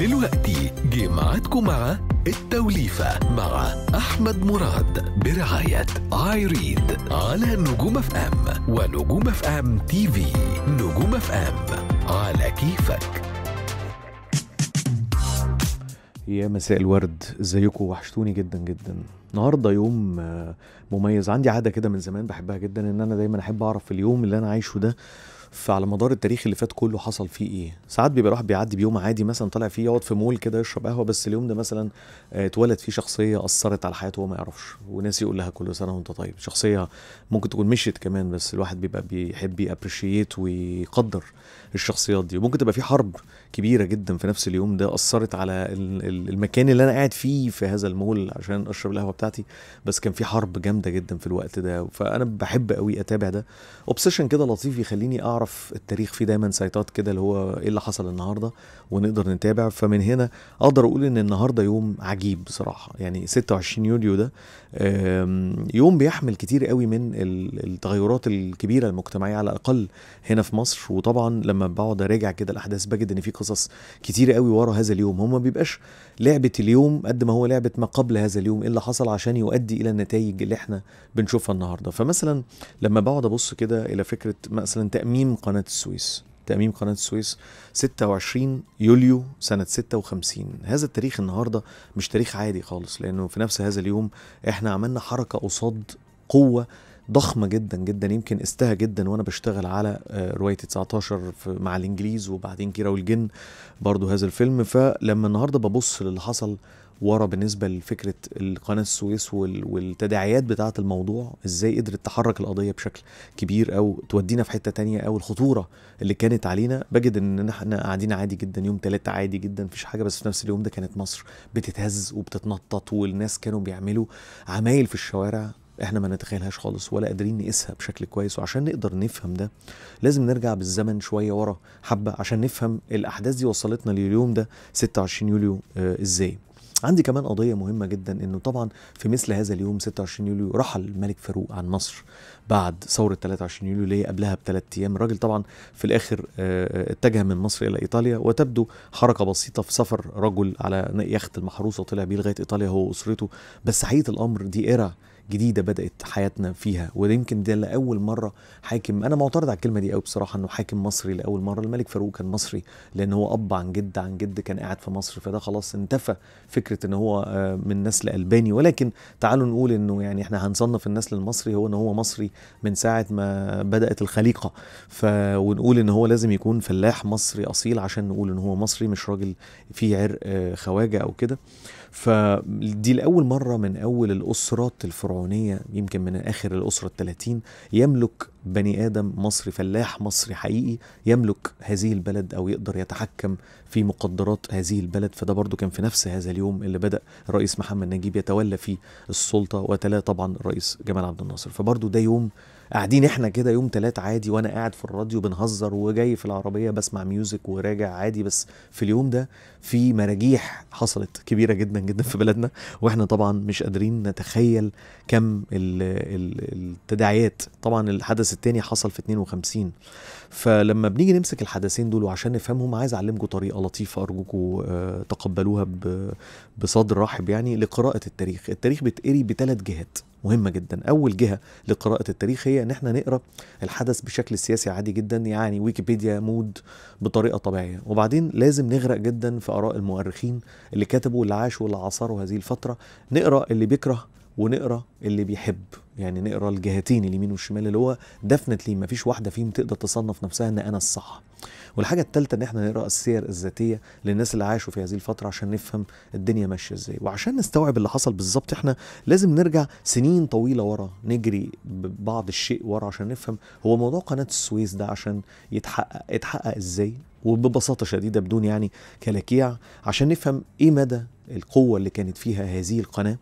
دلوقتي جه مع التوليفة مع أحمد مراد برعاية آي ريد على نجوم اف ام ونجوم اف ام تي في نجوم اف ام على كيفك يا مساء الورد ازيكم وحشتوني جدا جدا النهارده يوم مميز عندي عاده كده من زمان بحبها جدا ان انا دايما احب اعرف اليوم اللي انا عايشه ده فعلى مدار التاريخ اللي فات كله حصل فيه ايه ساعات بيبقى الواحد بيعدي بيوم عادي مثلا طالع فيه يقعد في مول كده يشرب قهوه بس اليوم ده مثلا آه، اتولد فيه شخصيه اثرت على حياته وما يعرفش وناس يقول لها كل سنه وانت طيب شخصيه ممكن تكون مشيت كمان بس الواحد بيبقى بيحب يابريشيت ويقدر الشخصيات دي وممكن تبقى في حرب كبيره جدا في نفس اليوم ده اثرت على المكان اللي انا قاعد فيه في هذا المول عشان اشرب القهوه بتاعتي بس كان في حرب جامده جدا في الوقت ده فانا بحب قوي اتابع ده اوبسيشن كده لطيف يخليني اعرف التاريخ فيه دايما سايتات كده اللي هو ايه اللي حصل النهارده ونقدر نتابع فمن هنا اقدر اقول ان النهارده يوم عجيب بصراحه يعني 26 يوليو ده يوم بيحمل كتير قوي من التغيرات الكبيره المجتمعيه على الاقل هنا في مصر وطبعا لما بقعد اراجع كده الاحداث بجد ان في قصص كتير قوي ورا هذا اليوم هو ما بيبقاش لعبه اليوم قد ما هو لعبه ما قبل هذا اليوم ايه اللي حصل عشان يؤدي الى النتائج اللي احنا بنشوفها النهارده فمثلا لما بقعد ابص كده الى فكره مثلا تاميم قناه السويس تأميم قناة السويس 26 يوليو سنة 56 هذا التاريخ النهاردة مش تاريخ عادي خالص لأنه في نفس هذا اليوم احنا عملنا حركة قصاد قوة ضخمه جدا جدا يمكن استها جدا وانا بشتغل على آه، روايه 19 مع الانجليز وبعدين كيرة والجن برضو هذا الفيلم فلما النهارده ببص للي حصل ورا بالنسبه لفكره القناه السويس والتداعيات بتاعه الموضوع ازاي قدرت تحرك القضيه بشكل كبير او تودينا في حته تانية او الخطوره اللي كانت علينا بجد ان احنا قاعدين عادي جدا يوم ثلاثة عادي جدا مفيش حاجه بس في نفس اليوم ده كانت مصر بتتهز وبتتنطط والناس كانوا بيعملوا عمايل في الشوارع احنا ما نتخيلهاش خالص ولا قادرين نقيسها بشكل كويس وعشان نقدر نفهم ده لازم نرجع بالزمن شويه ورا حبه عشان نفهم الاحداث دي وصلتنا لليوم ده 26 يوليو آه ازاي عندي كمان قضية مهمة جدا انه طبعا في مثل هذا اليوم 26 يوليو رحل الملك فاروق عن مصر بعد ثورة 23 يوليو اللي هي قبلها بثلاث ايام الراجل طبعا في الاخر آه، آه، اتجه من مصر الى ايطاليا وتبدو حركة بسيطة في سفر رجل على يخت المحروسة طلع بيه لغاية ايطاليا هو واسرته بس حقيقة الامر دي إيرا جديده بدات حياتنا فيها وده يمكن ده لاول مره حاكم انا معترض على الكلمه دي قوي بصراحه انه حاكم مصري لاول مره الملك فاروق كان مصري لان هو اب عن جد عن جد كان قاعد في مصر فده خلاص انتفى فكره ان هو آه، من نسل الباني ولكن تعالوا نقول انه يعني احنا هنصنف النسل المصري هو ان هو مصري من ساعه ما بدات الخليقه ف ونقول ان هو لازم يكون فلاح مصري اصيل عشان نقول ان هو مصري مش راجل فيه عرق آه، خواجه او كده فدي لأول مرة من أول الأسرات الفرعونية يمكن من آخر الأسرة الثلاثين يملك بني ادم مصري فلاح مصري حقيقي يملك هذه البلد او يقدر يتحكم في مقدرات هذه البلد فده برضو كان في نفس هذا اليوم اللي بدا الرئيس محمد نجيب يتولى فيه السلطه وتلاه طبعا الرئيس جمال عبد الناصر فبرضو ده يوم قاعدين احنا كده يوم تلات عادي وانا قاعد في الراديو بنهزر وجاي في العربيه بسمع ميوزك وراجع عادي بس في اليوم ده في مراجيح حصلت كبيره جدا جدا في بلدنا واحنا طبعا مش قادرين نتخيل كم التداعيات طبعا الحدث الحدث الثاني حصل في 52 فلما بنيجي نمسك الحدثين دول وعشان نفهمهم عايز اعلمكم طريقه لطيفه ارجوكم آه، تقبلوها بصدر رحب يعني لقراءه التاريخ التاريخ بتقري بثلاث جهات مهمة جدا أول جهة لقراءة التاريخ هي إن احنا نقرأ الحدث بشكل سياسي عادي جدا يعني ويكيبيديا مود بطريقة طبيعية وبعدين لازم نغرق جدا في آراء المؤرخين اللي كتبوا اللي عاشوا اللي عاصروا هذه الفترة نقرأ اللي بيكره ونقرا اللي بيحب يعني نقرا الجهتين اليمين والشمال اللي هو دفنتلي ما فيش واحده فيهم تقدر تصنف نفسها ان انا الصح والحاجه الثالثه ان احنا نقرا السير الذاتيه للناس اللي عاشوا في هذه الفتره عشان نفهم الدنيا ماشيه ازاي وعشان نستوعب اللي حصل بالظبط احنا لازم نرجع سنين طويله ورا نجري ببعض الشيء ورا عشان نفهم هو موضوع قناه السويس ده عشان يتحقق اتحقق ازاي وببساطه شديده بدون يعني كلاكيع عشان نفهم ايه مدى القوه اللي كانت فيها هذه القناه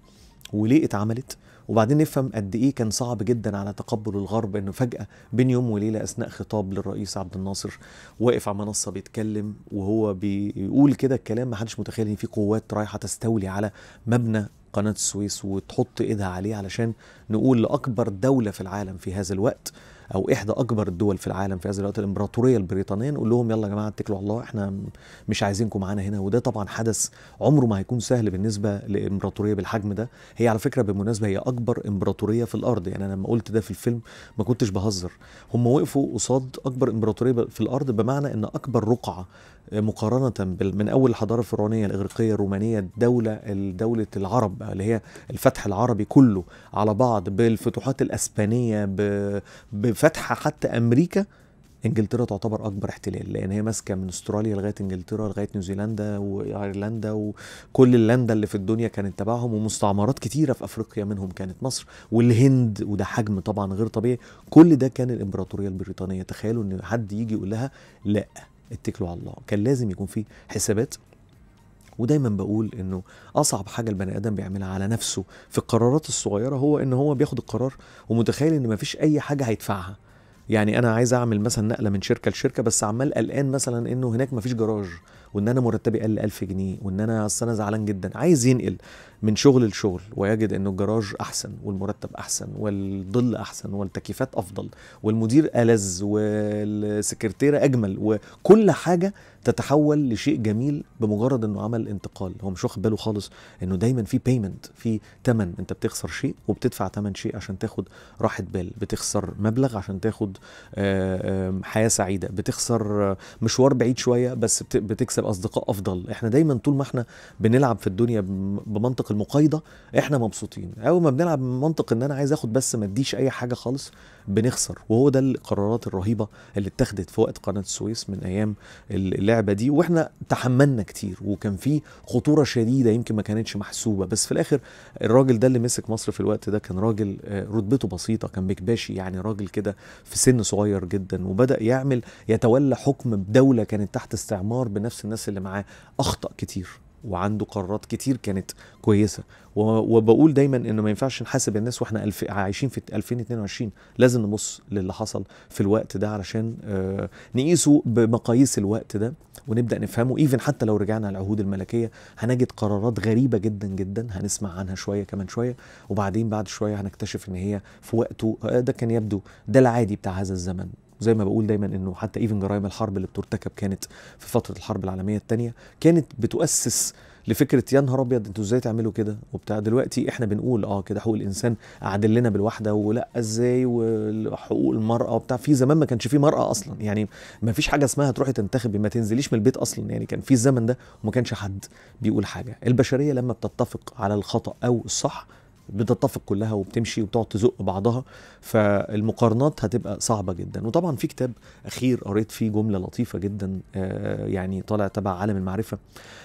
وليه اتعملت وبعدين نفهم قد ايه كان صعب جدا على تقبل الغرب انه فجاه بين يوم وليله اثناء خطاب للرئيس عبد الناصر واقف على منصه بيتكلم وهو بيقول كده الكلام ما حدش متخيل ان في قوات رايحه تستولي على مبنى قناه السويس وتحط ايدها عليه علشان نقول لاكبر دوله في العالم في هذا الوقت او احدى اكبر الدول في العالم في هذا الوقت الامبراطوريه البريطانيه نقول لهم يلا يا جماعه اتكلوا على الله احنا مش عايزينكم معانا هنا وده طبعا حدث عمره ما هيكون سهل بالنسبه لامبراطوريه بالحجم ده هي على فكره بالمناسبه هي اكبر امبراطوريه في الارض يعني انا لما قلت ده في الفيلم ما كنتش بهزر هم وقفوا قصاد اكبر امبراطوريه في الارض بمعنى ان اكبر رقعه مقارنة من أول الحضارة الفرعونية الإغريقية الرومانية الدولة دولة العرب اللي هي الفتح العربي كله على بعض بالفتوحات الأسبانية بفتح حتى أمريكا انجلترا تعتبر اكبر احتلال لان هي ماسكه من استراليا لغايه انجلترا لغايه نيوزيلندا وايرلندا وكل اللاندا اللي في الدنيا كانت تبعهم ومستعمرات كتيره في افريقيا منهم كانت مصر والهند وده حجم طبعا غير طبيعي كل ده كان الامبراطوريه البريطانيه تخيلوا ان حد يجي يقول لها لا اتكلوا على الله كان لازم يكون في حسابات ودايما بقول انه اصعب حاجه البني ادم بيعملها على نفسه في القرارات الصغيره هو ان هو بياخد القرار ومتخيل ان مفيش اي حاجه هيدفعها يعني انا عايز اعمل مثلا نقله من شركه لشركه بس عمال قلقان مثلا انه هناك مفيش جراج وان انا مرتبي قل 1000 جنيه وان انا اصل انا زعلان جدا عايز ينقل من شغل لشغل ويجد ان الجراج احسن والمرتب احسن والظل احسن والتكييفات افضل والمدير الذ والسكرتيره اجمل وكل حاجه تتحول لشيء جميل بمجرد انه عمل انتقال هو مش واخد باله خالص انه دايما في بيمنت في تمن انت بتخسر شيء وبتدفع تمن شيء عشان تاخد راحه بال بتخسر مبلغ عشان تاخد آه، حياه سعيده بتخسر آه، مشوار بعيد شويه بس بتكسب اصدقاء افضل احنا دايما طول ما احنا بنلعب في الدنيا بمنطق المقايضه احنا مبسوطين اول ما بنلعب بمنطق ان انا عايز اخد بس ما اديش اي حاجه خالص بنخسر وهو ده القرارات الرهيبه اللي اتخذت في وقت قناه السويس من ايام اللعب اللعبه دي واحنا تحملنا كتير وكان في خطوره شديده يمكن ما كانتش محسوبه بس في الاخر الراجل ده اللي مسك مصر في الوقت ده كان راجل آه، رتبته بسيطه كان بكباشي يعني راجل كده في سن صغير جدا وبدا يعمل يتولى حكم بدوله كانت تحت استعمار بنفس الناس اللي معاه اخطا كتير وعنده قرارات كتير كانت كويسه وبقول دايما ان ما ينفعش نحاسب الناس واحنا الف... عايشين في 2022 لازم نبص للي حصل في الوقت ده علشان آه، نقيسه بمقاييس الوقت ده ونبدا نفهمه ايفن حتى لو رجعنا العهود الملكيه هنجد قرارات غريبه جدا جدا هنسمع عنها شويه كمان شويه وبعدين بعد شويه هنكتشف ان هي في وقته آه، ده كان يبدو ده العادي بتاع هذا الزمن زي ما بقول دايما انه حتى ايفن جرائم الحرب اللي بترتكب كانت في فتره الحرب العالميه الثانيه كانت بتؤسس لفكره يا نهار ابيض انتوا ازاي تعملوا كده وبتاع دلوقتي احنا بنقول اه كده حقوق الانسان اعدل لنا بالواحده ولا ازاي وحقوق المراه وبتاع في زمان ما كانش في مراه اصلا يعني ما فيش حاجه اسمها تروحي تنتخبي ما تنزليش من البيت اصلا يعني كان في الزمن ده وما كانش حد بيقول حاجه البشريه لما بتتفق على الخطا او الصح بتتفق كلها وبتمشي وبتقعد تزق بعضها فالمقارنات هتبقى صعبه جدا وطبعا في كتاب اخير قريت فيه جمله لطيفه جدا آه، يعني طالع تبع عالم المعرفه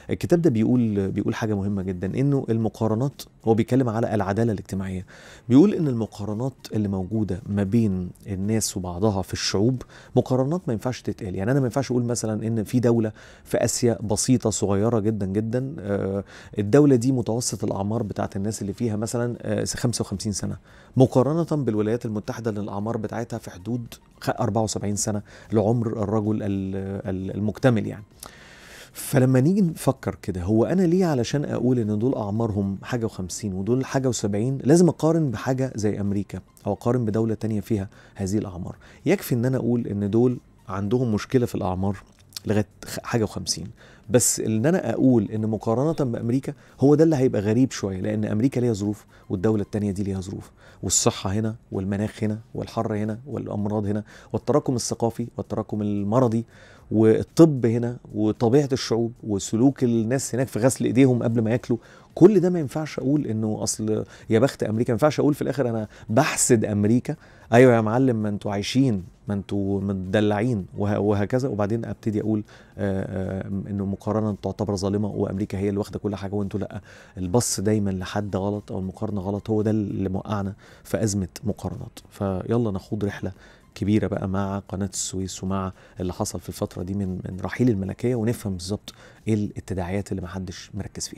الكتاب ده بيقول بيقول حاجه مهمه جدا انه المقارنات هو بيتكلم على العداله الاجتماعيه بيقول ان المقارنات اللي موجوده ما بين الناس وبعضها في الشعوب مقارنات ما ينفعش تتقال يعني انا ما ينفعش اقول مثلا ان في دوله في اسيا بسيطه صغيره جدا جدا آه، الدوله دي متوسط الاعمار بتاعت الناس اللي فيها مثلا 55 آه، سنه مقارنه بالولايات المتحده اللي الاعمار بتاعتها في حدود 74 سنه لعمر الرجل المكتمل يعني فلما نيجي نفكر كده هو انا ليه علشان اقول ان دول اعمارهم حاجه و50 ودول حاجه و70 لازم اقارن بحاجه زي امريكا او اقارن بدوله تانية فيها هذه الاعمار يكفي ان انا اقول ان دول عندهم مشكله في الاعمار لغايه حاجه و50 بس ان انا اقول ان مقارنه بامريكا هو ده اللي هيبقى غريب شويه لان امريكا ليها ظروف والدوله الثانيه دي ليها ظروف والصحه هنا والمناخ هنا والحر هنا والامراض هنا والتراكم الثقافي والتراكم المرضي والطب هنا وطبيعه الشعوب وسلوك الناس هناك في غسل ايديهم قبل ما ياكلوا كل ده ما ينفعش اقول انه اصل يا بخت امريكا ما ينفعش اقول في الاخر انا بحسد امريكا ايوه يا معلم ما انتوا عايشين ما انتوا متدلعين وهكذا وبعدين ابتدي اقول ان المقارنه تعتبر ظالمه وامريكا هي اللي واخده كل حاجه وانتوا لا البص دايما لحد غلط او المقارنه غلط هو ده اللي موقعنا في ازمه مقارنات فيلا نخوض رحله كبيره بقى مع قناه السويس ومع اللي حصل في الفتره دي من من رحيل الملكيه ونفهم بالظبط ايه التداعيات اللي محدش مركز فيها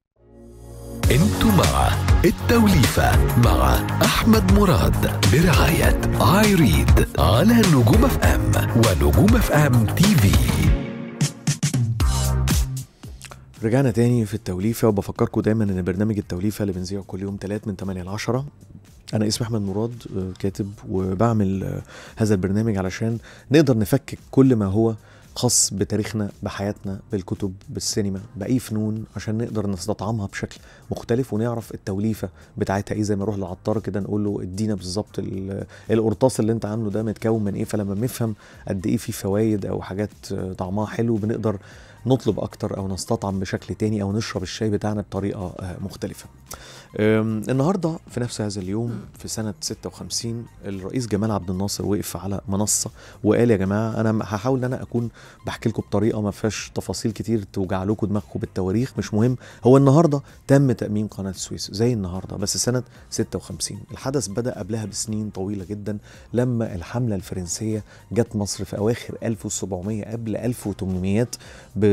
انتم مع التوليفة مع أحمد مراد برعاية عايريد على نجوم اف ام ونجوم اف ام تي في رجعنا تاني في التوليفة وبفكركم دايما ان برنامج التوليفة اللي بنذيعه كل يوم تلات من 8 ل 10 انا اسمي احمد مراد آه، كاتب وبعمل آه، هذا البرنامج علشان نقدر نفكك كل ما هو خاص بتاريخنا بحياتنا بالكتب بالسينما باي فنون عشان نقدر نستطعمها بشكل مختلف ونعرف التوليفه بتاعتها ايه زي ما نروح للعطار كده نقول له ادينا بالظبط القرطاس اللي انت عامله ده متكون من ايه فلما بنفهم قد ايه في فوايد او حاجات طعمها حلو بنقدر نطلب اكتر او نستطعم بشكل تاني او نشرب الشاي بتاعنا بطريقه آه، مختلفه النهارده في نفس هذا اليوم في سنه 56 الرئيس جمال عبد الناصر وقف على منصه وقال يا جماعه انا هحاول ان انا اكون بحكي لكم بطريقه ما فيهاش تفاصيل كتير توجع لكم دماغكم بالتواريخ مش مهم هو النهارده تم تاميم قناه السويس زي النهارده بس سنه 56 الحدث بدا قبلها بسنين طويله جدا لما الحمله الفرنسيه جت مصر في اواخر 1700 قبل 1800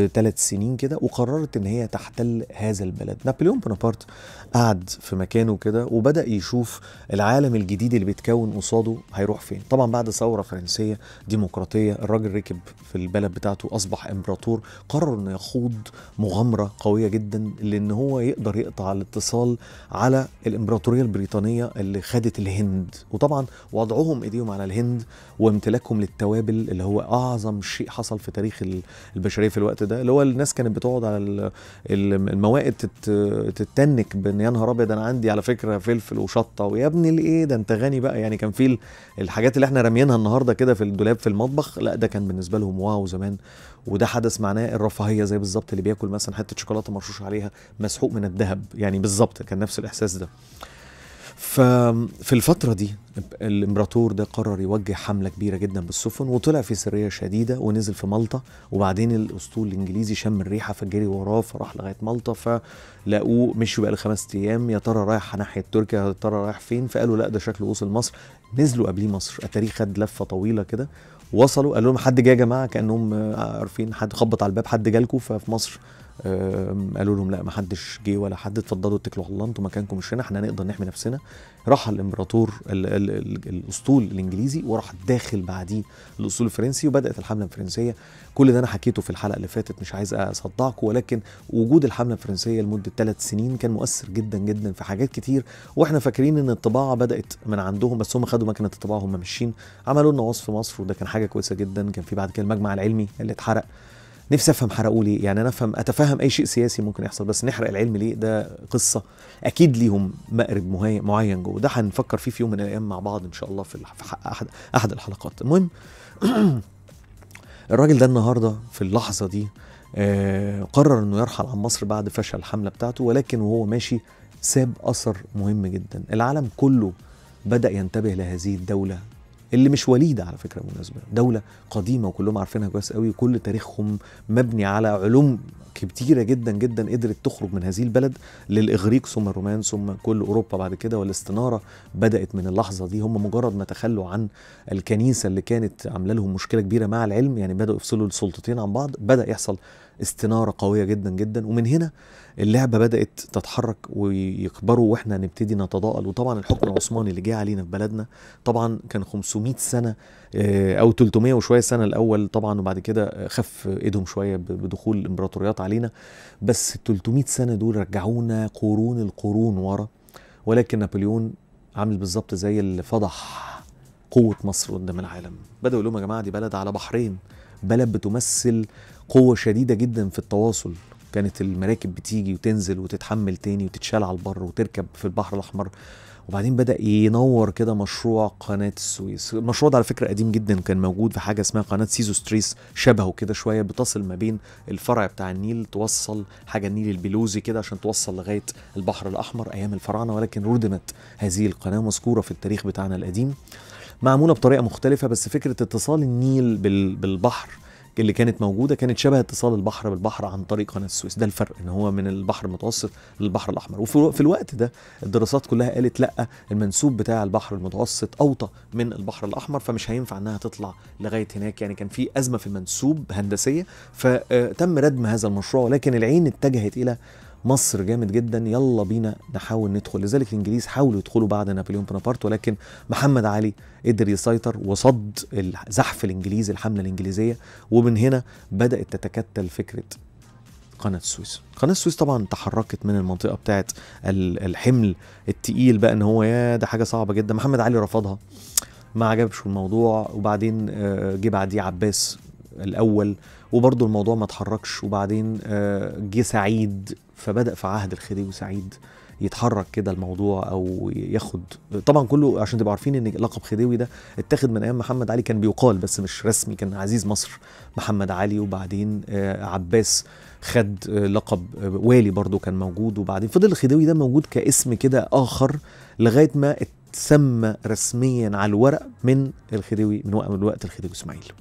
ثلاث سنين كده وقررت ان هي تحتل هذا البلد نابليون بونابرت قعد في مكانه كده وبدا يشوف العالم الجديد اللي بيتكون قصاده هيروح فين طبعا بعد ثوره فرنسيه ديمقراطيه الراجل ركب في البلد بتاعته اصبح امبراطور قرر انه يخوض مغامره قويه جدا لان هو يقدر يقطع الاتصال على الامبراطوريه البريطانيه اللي خدت الهند وطبعا وضعهم ايديهم على الهند وامتلاكهم للتوابل اللي هو اعظم شيء حصل في تاريخ البشريه في الوقت ده ده اللي هو الناس كانت بتقعد على الموائد تتنك بان يا نهار ابيض انا عندي على فكره فلفل وشطه ويا ابني الايه ده انت غني بقى يعني كان في الحاجات اللي احنا راميينها النهارده كده في الدولاب في المطبخ لا ده كان بالنسبه لهم واو زمان وده حدث معناه الرفاهيه زي بالظبط اللي بياكل مثلا حته شوكولاته مرشوش عليها مسحوق من الذهب يعني بالظبط كان نفس الاحساس ده ففي الفترة دي الامبراطور ده قرر يوجه حملة كبيرة جدا بالسفن وطلع في سرية شديدة ونزل في مالطا وبعدين الأسطول الإنجليزي شم الريحة فجري وراه فراح لغاية مالطا فلاقوه مشوا بقى لخمس أيام يا ترى رايح ناحية تركيا يا ترى رايح فين فقالوا لا ده شكله وصل مصر نزلوا قبليه مصر التاريخ خد لفة طويلة كده وصلوا قال لهم حد جه يا جماعة كأنهم آه، عارفين حد خبط على الباب حد جالكوا ففي مصر قالوا لهم لا ما حدش جه ولا حد اتفضلوا اتكلوا على الله انتوا مكانكم مش هنا احنا نقدر نحمي نفسنا راح الامبراطور الـ الـ الـ الاسطول الانجليزي وراح داخل بعديه الاسطول الفرنسي وبدات الحمله الفرنسيه كل ده انا حكيته في الحلقه اللي فاتت مش عايز اصدعكم ولكن وجود الحمله الفرنسيه لمده ثلاث سنين كان مؤثر جدا جدا في حاجات كتير واحنا فاكرين ان الطباعه بدات من عندهم بس هم خدوا مكنه الطباعه وهم ماشيين عملوا لنا وصف مصر وده كان حاجه كويسه جدا كان في بعد كده المجمع العلمي اللي اتحرق نفسي افهم حرقوا لي يعني انا افهم اتفهم اي شيء سياسي ممكن يحصل بس نحرق العلم ليه ده قصه اكيد ليهم مقرب معين جوه ده هنفكر فيه في يوم من الايام مع بعض ان شاء الله في احد احد الحلقات المهم الراجل ده النهارده في اللحظه دي آه، قرر انه يرحل عن مصر بعد فشل الحمله بتاعته ولكن وهو ماشي ساب اثر مهم جدا العالم كله بدا ينتبه لهذه الدوله اللي مش وليده على فكره بالمناسبه دوله قديمه وكلهم عارفينها كويس قوي وكل تاريخهم مبني على علوم كتيرة جدا جدا قدرت تخرج من هذه البلد للإغريق ثم الرومان ثم كل أوروبا بعد كده والاستنارة بدأت من اللحظة دي هم مجرد ما تخلوا عن الكنيسة اللي كانت عاملة لهم مشكلة كبيرة مع العلم يعني بدأوا يفصلوا السلطتين عن بعض بدأ يحصل استنارة قوية جدا جدا ومن هنا اللعبه بدات تتحرك ويكبروا واحنا نبتدي نتضاءل وطبعا الحكم العثماني اللي جه علينا في بلدنا طبعا كان 500 سنه آه، او 300 وشويه سنه الاول طبعا وبعد كده خف ايدهم شويه بدخول الامبراطوريات علينا بس 300 سنه دول رجعونا قرون القرون ورا ولكن نابليون عامل بالظبط زي اللي فضح قوة مصر قدام العالم بدأوا يقولوا يا جماعة دي بلد على بحرين بلد بتمثل قوة شديدة جدا في التواصل كانت المراكب بتيجي وتنزل وتتحمل تاني وتتشال على البر وتركب في البحر الاحمر وبعدين بدا ينور كده مشروع قناه السويس المشروع ده على فكره قديم جدا كان موجود في حاجه اسمها قناه سيزو ستريس شبهه كده شويه بتصل ما بين الفرع بتاع النيل توصل حاجه النيل البلوزي كده عشان توصل لغايه البحر الاحمر ايام الفراعنه ولكن ردمت هذه القناه مذكوره في التاريخ بتاعنا القديم معموله بطريقه مختلفه بس فكره اتصال النيل بالبحر اللي كانت موجوده كانت شبه اتصال البحر بالبحر عن طريق قناه السويس ده الفرق ان هو من البحر المتوسط للبحر الاحمر وفي الوقت ده الدراسات كلها قالت لا المنسوب بتاع البحر المتوسط اوطى من البحر الاحمر فمش هينفع انها تطلع لغايه هناك يعني كان في ازمه في المنسوب هندسيه فتم آه، ردم هذا المشروع ولكن العين اتجهت الى مصر جامد جدا يلا بينا نحاول ندخل لذلك الانجليز حاولوا يدخلوا بعد نابليون بونابرت ولكن محمد علي قدر يسيطر وصد زحف الانجليز الحمله الانجليزيه ومن هنا بدات تتكتل فكره قناة السويس قناة السويس طبعا تحركت من المنطقة بتاعت الحمل التقيل بقى ان هو يا ده حاجة صعبة جدا محمد علي رفضها ما عجبش الموضوع وبعدين آه، جه بعديه عباس الاول وبرضه الموضوع ما اتحركش وبعدين آه، جه سعيد فبدأ في عهد الخديوي سعيد يتحرك كده الموضوع او ياخد طبعا كله عشان تبقوا عارفين ان لقب خديوي ده اتاخد من ايام محمد علي كان بيقال بس مش رسمي كان عزيز مصر محمد علي وبعدين آه، عباس خد آه، لقب آه، والي برضه كان موجود وبعدين فضل الخديوي ده موجود كاسم كده اخر لغايه ما اتسمى رسميا على الورق من الخديوي من وقت الخديوي اسماعيل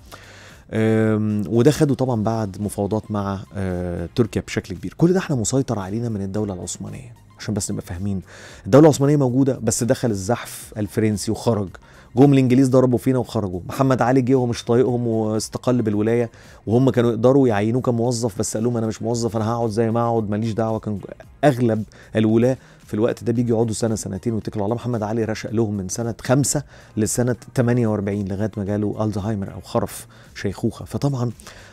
وده خده طبعا بعد مفاوضات مع آه، تركيا بشكل كبير كل ده احنا مسيطر علينا من الدوله العثمانيه عشان بس نبقى فاهمين الدوله العثمانيه موجوده بس دخل الزحف الفرنسي وخرج جم الانجليز ضربوا فينا وخرجوا محمد علي جه ومش طايقهم واستقل بالولايه وهم كانوا يقدروا يعينوه كموظف بس قال لهم انا مش موظف انا هقعد زي ما اقعد ماليش دعوه كان اغلب الولاه في الوقت ده بيجي يقعدوا سنه سنتين ويتكلوا على محمد علي رشق لهم من سنه خمسة لسنه 48 لغايه ما جاله الزهايمر او خرف شيخوخه فطبعا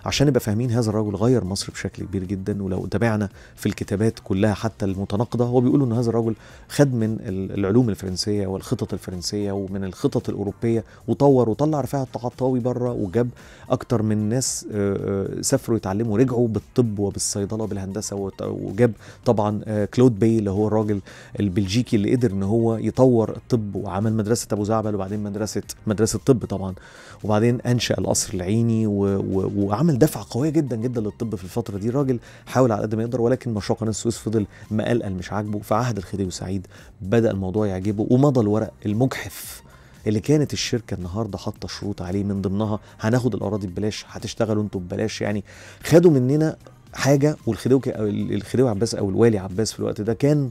عشان نبقى فاهمين هذا الرجل غير مصر بشكل كبير جدا ولو تابعنا في الكتابات كلها حتى المتناقضه هو بيقولوا ان هذا الرجل خد من العلوم الفرنسيه والخطط الفرنسيه ومن الخطط الاوروبيه وطور وطلع رفاع الطحطاوي بره وجاب اكتر من ناس آه، آه، سافروا يتعلموا رجعوا بالطب وبالصيدله بالهندسه وجاب طبعا آه، كلود بي اللي هو الراجل البلجيكي اللي قدر ان هو يطور الطب وعمل مدرسه ابو زعبل وبعدين مدرسه مدرسه طب طبعا وبعدين انشا القصر العيني وعمل دفعه قويه جدا جدا للطب في الفتره دي راجل حاول على قد ما يقدر ولكن مشروع قناه السويس فضل مقلقل مش عاجبه في عهد الخديوي سعيد بدا الموضوع يعجبه ومضى الورق المجحف اللي كانت الشركه النهارده حاطه شروط عليه من ضمنها هناخد الاراضي ببلاش هتشتغلوا انتوا ببلاش يعني خدوا مننا حاجه والخديوي الخديوي عباس او الوالي عباس في الوقت ده كان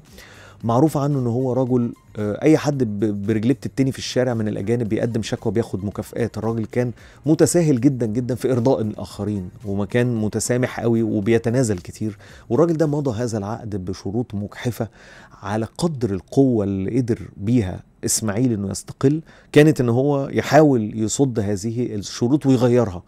معروف عنه ان هو رجل آه، اي حد برجليه بتتني في الشارع من الاجانب بيقدم شكوى بياخد مكافئات الراجل كان متساهل جدا جدا في ارضاء الاخرين وما كان متسامح قوي وبيتنازل كتير والراجل ده مضى هذا العقد بشروط مجحفه على قدر القوه اللي قدر بيها اسماعيل انه يستقل كانت ان هو يحاول يصد هذه الشروط ويغيرها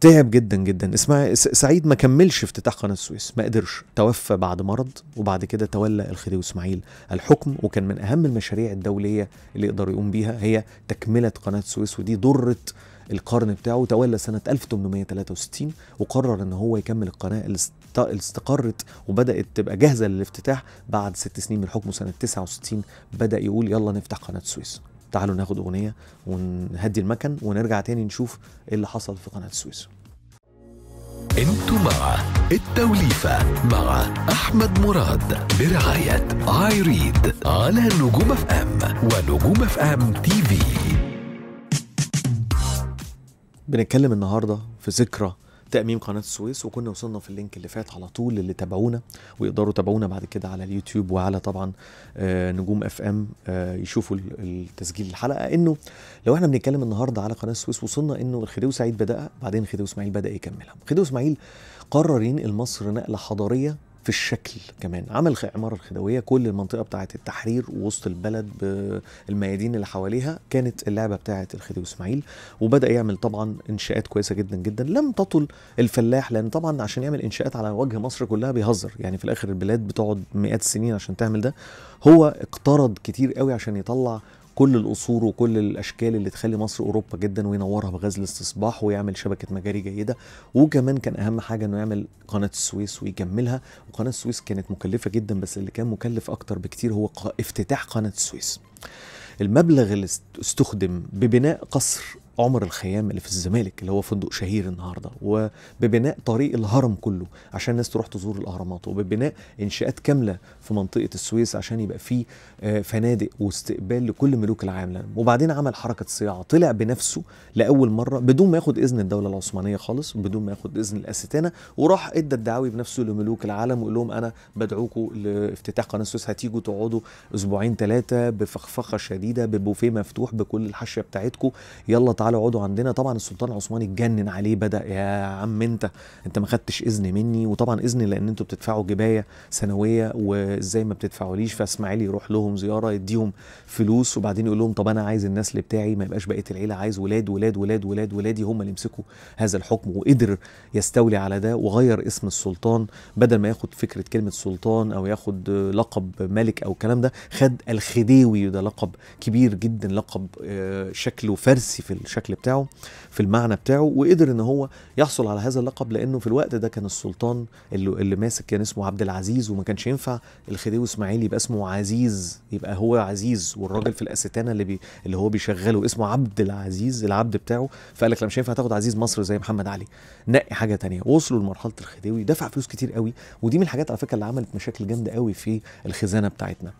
تعب جدا جدا اسمع سعيد ما كملش افتتاح قناه السويس ما قدرش توفى بعد مرض وبعد كده تولى الخديوي اسماعيل الحكم وكان من اهم المشاريع الدوليه اللي يقدر يقوم بيها هي تكمله قناه السويس ودي ضرت القرن بتاعه تولى سنة 1863 وقرر ان هو يكمل القناة اللي استقرت وبدأت تبقى جاهزة للافتتاح بعد ست سنين من حكمه سنة 69 بدأ يقول يلا نفتح قناة السويس تعالوا ناخد اغنيه ونهدي المكن ونرجع تاني نشوف ايه اللي حصل في قناه السويس انتوا مع التوليفة مع أحمد مراد برعاية ايريد على نجوم اف ام ونجوم اف ام تي في بنتكلم النهارده في ذكرى تأميم قناة السويس وكنا وصلنا في اللينك اللي فات على طول اللي تابعونا ويقدروا تابعونا بعد كده على اليوتيوب وعلى طبعا آه، نجوم اف ام آه، يشوفوا التسجيل الحلقة انه لو احنا بنتكلم النهاردة على قناة السويس وصلنا انه الخديوي سعيد بدأها بعدين الخديوي اسماعيل بدأ يكملها الخديوي اسماعيل قرر ينقل مصر نقلة حضارية في الشكل كمان عمل عمارة الخدوية كل المنطقة بتاعة التحرير ووسط البلد بالميادين اللي حواليها كانت اللعبة بتاعة الخديوي إسماعيل وبدأ يعمل طبعا إنشاءات كويسة جدا جدا لم تطل الفلاح لأن طبعا عشان يعمل إنشاءات على وجه مصر كلها بيهزر يعني في الآخر البلاد بتقعد مئات السنين عشان تعمل ده هو اقترض كتير قوي عشان يطلع كل الأصول وكل الأشكال اللي تخلي مصر أوروبا جدا وينورها بغزل الاستصباح ويعمل شبكة مجاري جيدة وكمان كان أهم حاجة إنه يعمل قناة السويس ويكملها وقناة السويس كانت مكلفة جدا بس اللي كان مكلف أكتر بكتير هو افتتاح قناة السويس المبلغ اللي استخدم ببناء قصر عمر الخيام اللي في الزمالك اللي هو فندق شهير النهارده وببناء طريق الهرم كله عشان الناس تروح تزور الاهرامات وببناء انشاءات كامله في منطقه السويس عشان يبقى فيه آه، فنادق واستقبال لكل ملوك العالم وبعدين عمل حركه صياعه طلع بنفسه لاول مره بدون ما ياخد اذن الدوله العثمانيه خالص بدون ما ياخد اذن الاستانه وراح ادى الدعاوي بنفسه لملوك العالم وقال لهم انا بدعوكم لافتتاح قناه السويس هتيجوا تقعدوا اسبوعين ثلاثه بفخفخه شديده ببوفيه مفتوح بكل الحشيه بتاعتكم يلا تعالوا تعالوا اقعدوا عندنا طبعا السلطان العثماني اتجنن عليه بدا يا عم انت انت ما خدتش اذن مني وطبعا اذن لان انتوا بتدفعوا جبايه سنويه وازاي ما بتدفعوليش فاسماعيل يروح لهم زياره يديهم فلوس وبعدين يقول لهم طب انا عايز النسل بتاعي ما يبقاش بقيه العيله عايز ولاد ولاد ولاد ولاد ولادي هم اللي يمسكوا هذا الحكم وقدر يستولي على ده وغير اسم السلطان بدل ما ياخد فكره كلمه سلطان او ياخد لقب ملك او الكلام ده خد الخديوي ده لقب كبير جدا لقب آه، شكله فارسي في الشكل الشكل بتاعه في المعنى بتاعه وقدر ان هو يحصل على هذا اللقب لانه في الوقت ده كان السلطان اللي, اللي ماسك كان اسمه عبد العزيز وما كانش ينفع الخديوي اسماعيل يبقى اسمه عزيز يبقى هو عزيز والراجل في الاستانه اللي بي اللي هو بيشغله اسمه عبد العزيز العبد بتاعه فقال لك لا مش هينفع تاخد عزيز مصر زي محمد علي نقي حاجه تانية وصلوا لمرحله الخديوي دفع فلوس كتير قوي ودي من الحاجات على فكره اللي عملت مشاكل جامده قوي في الخزانه بتاعتنا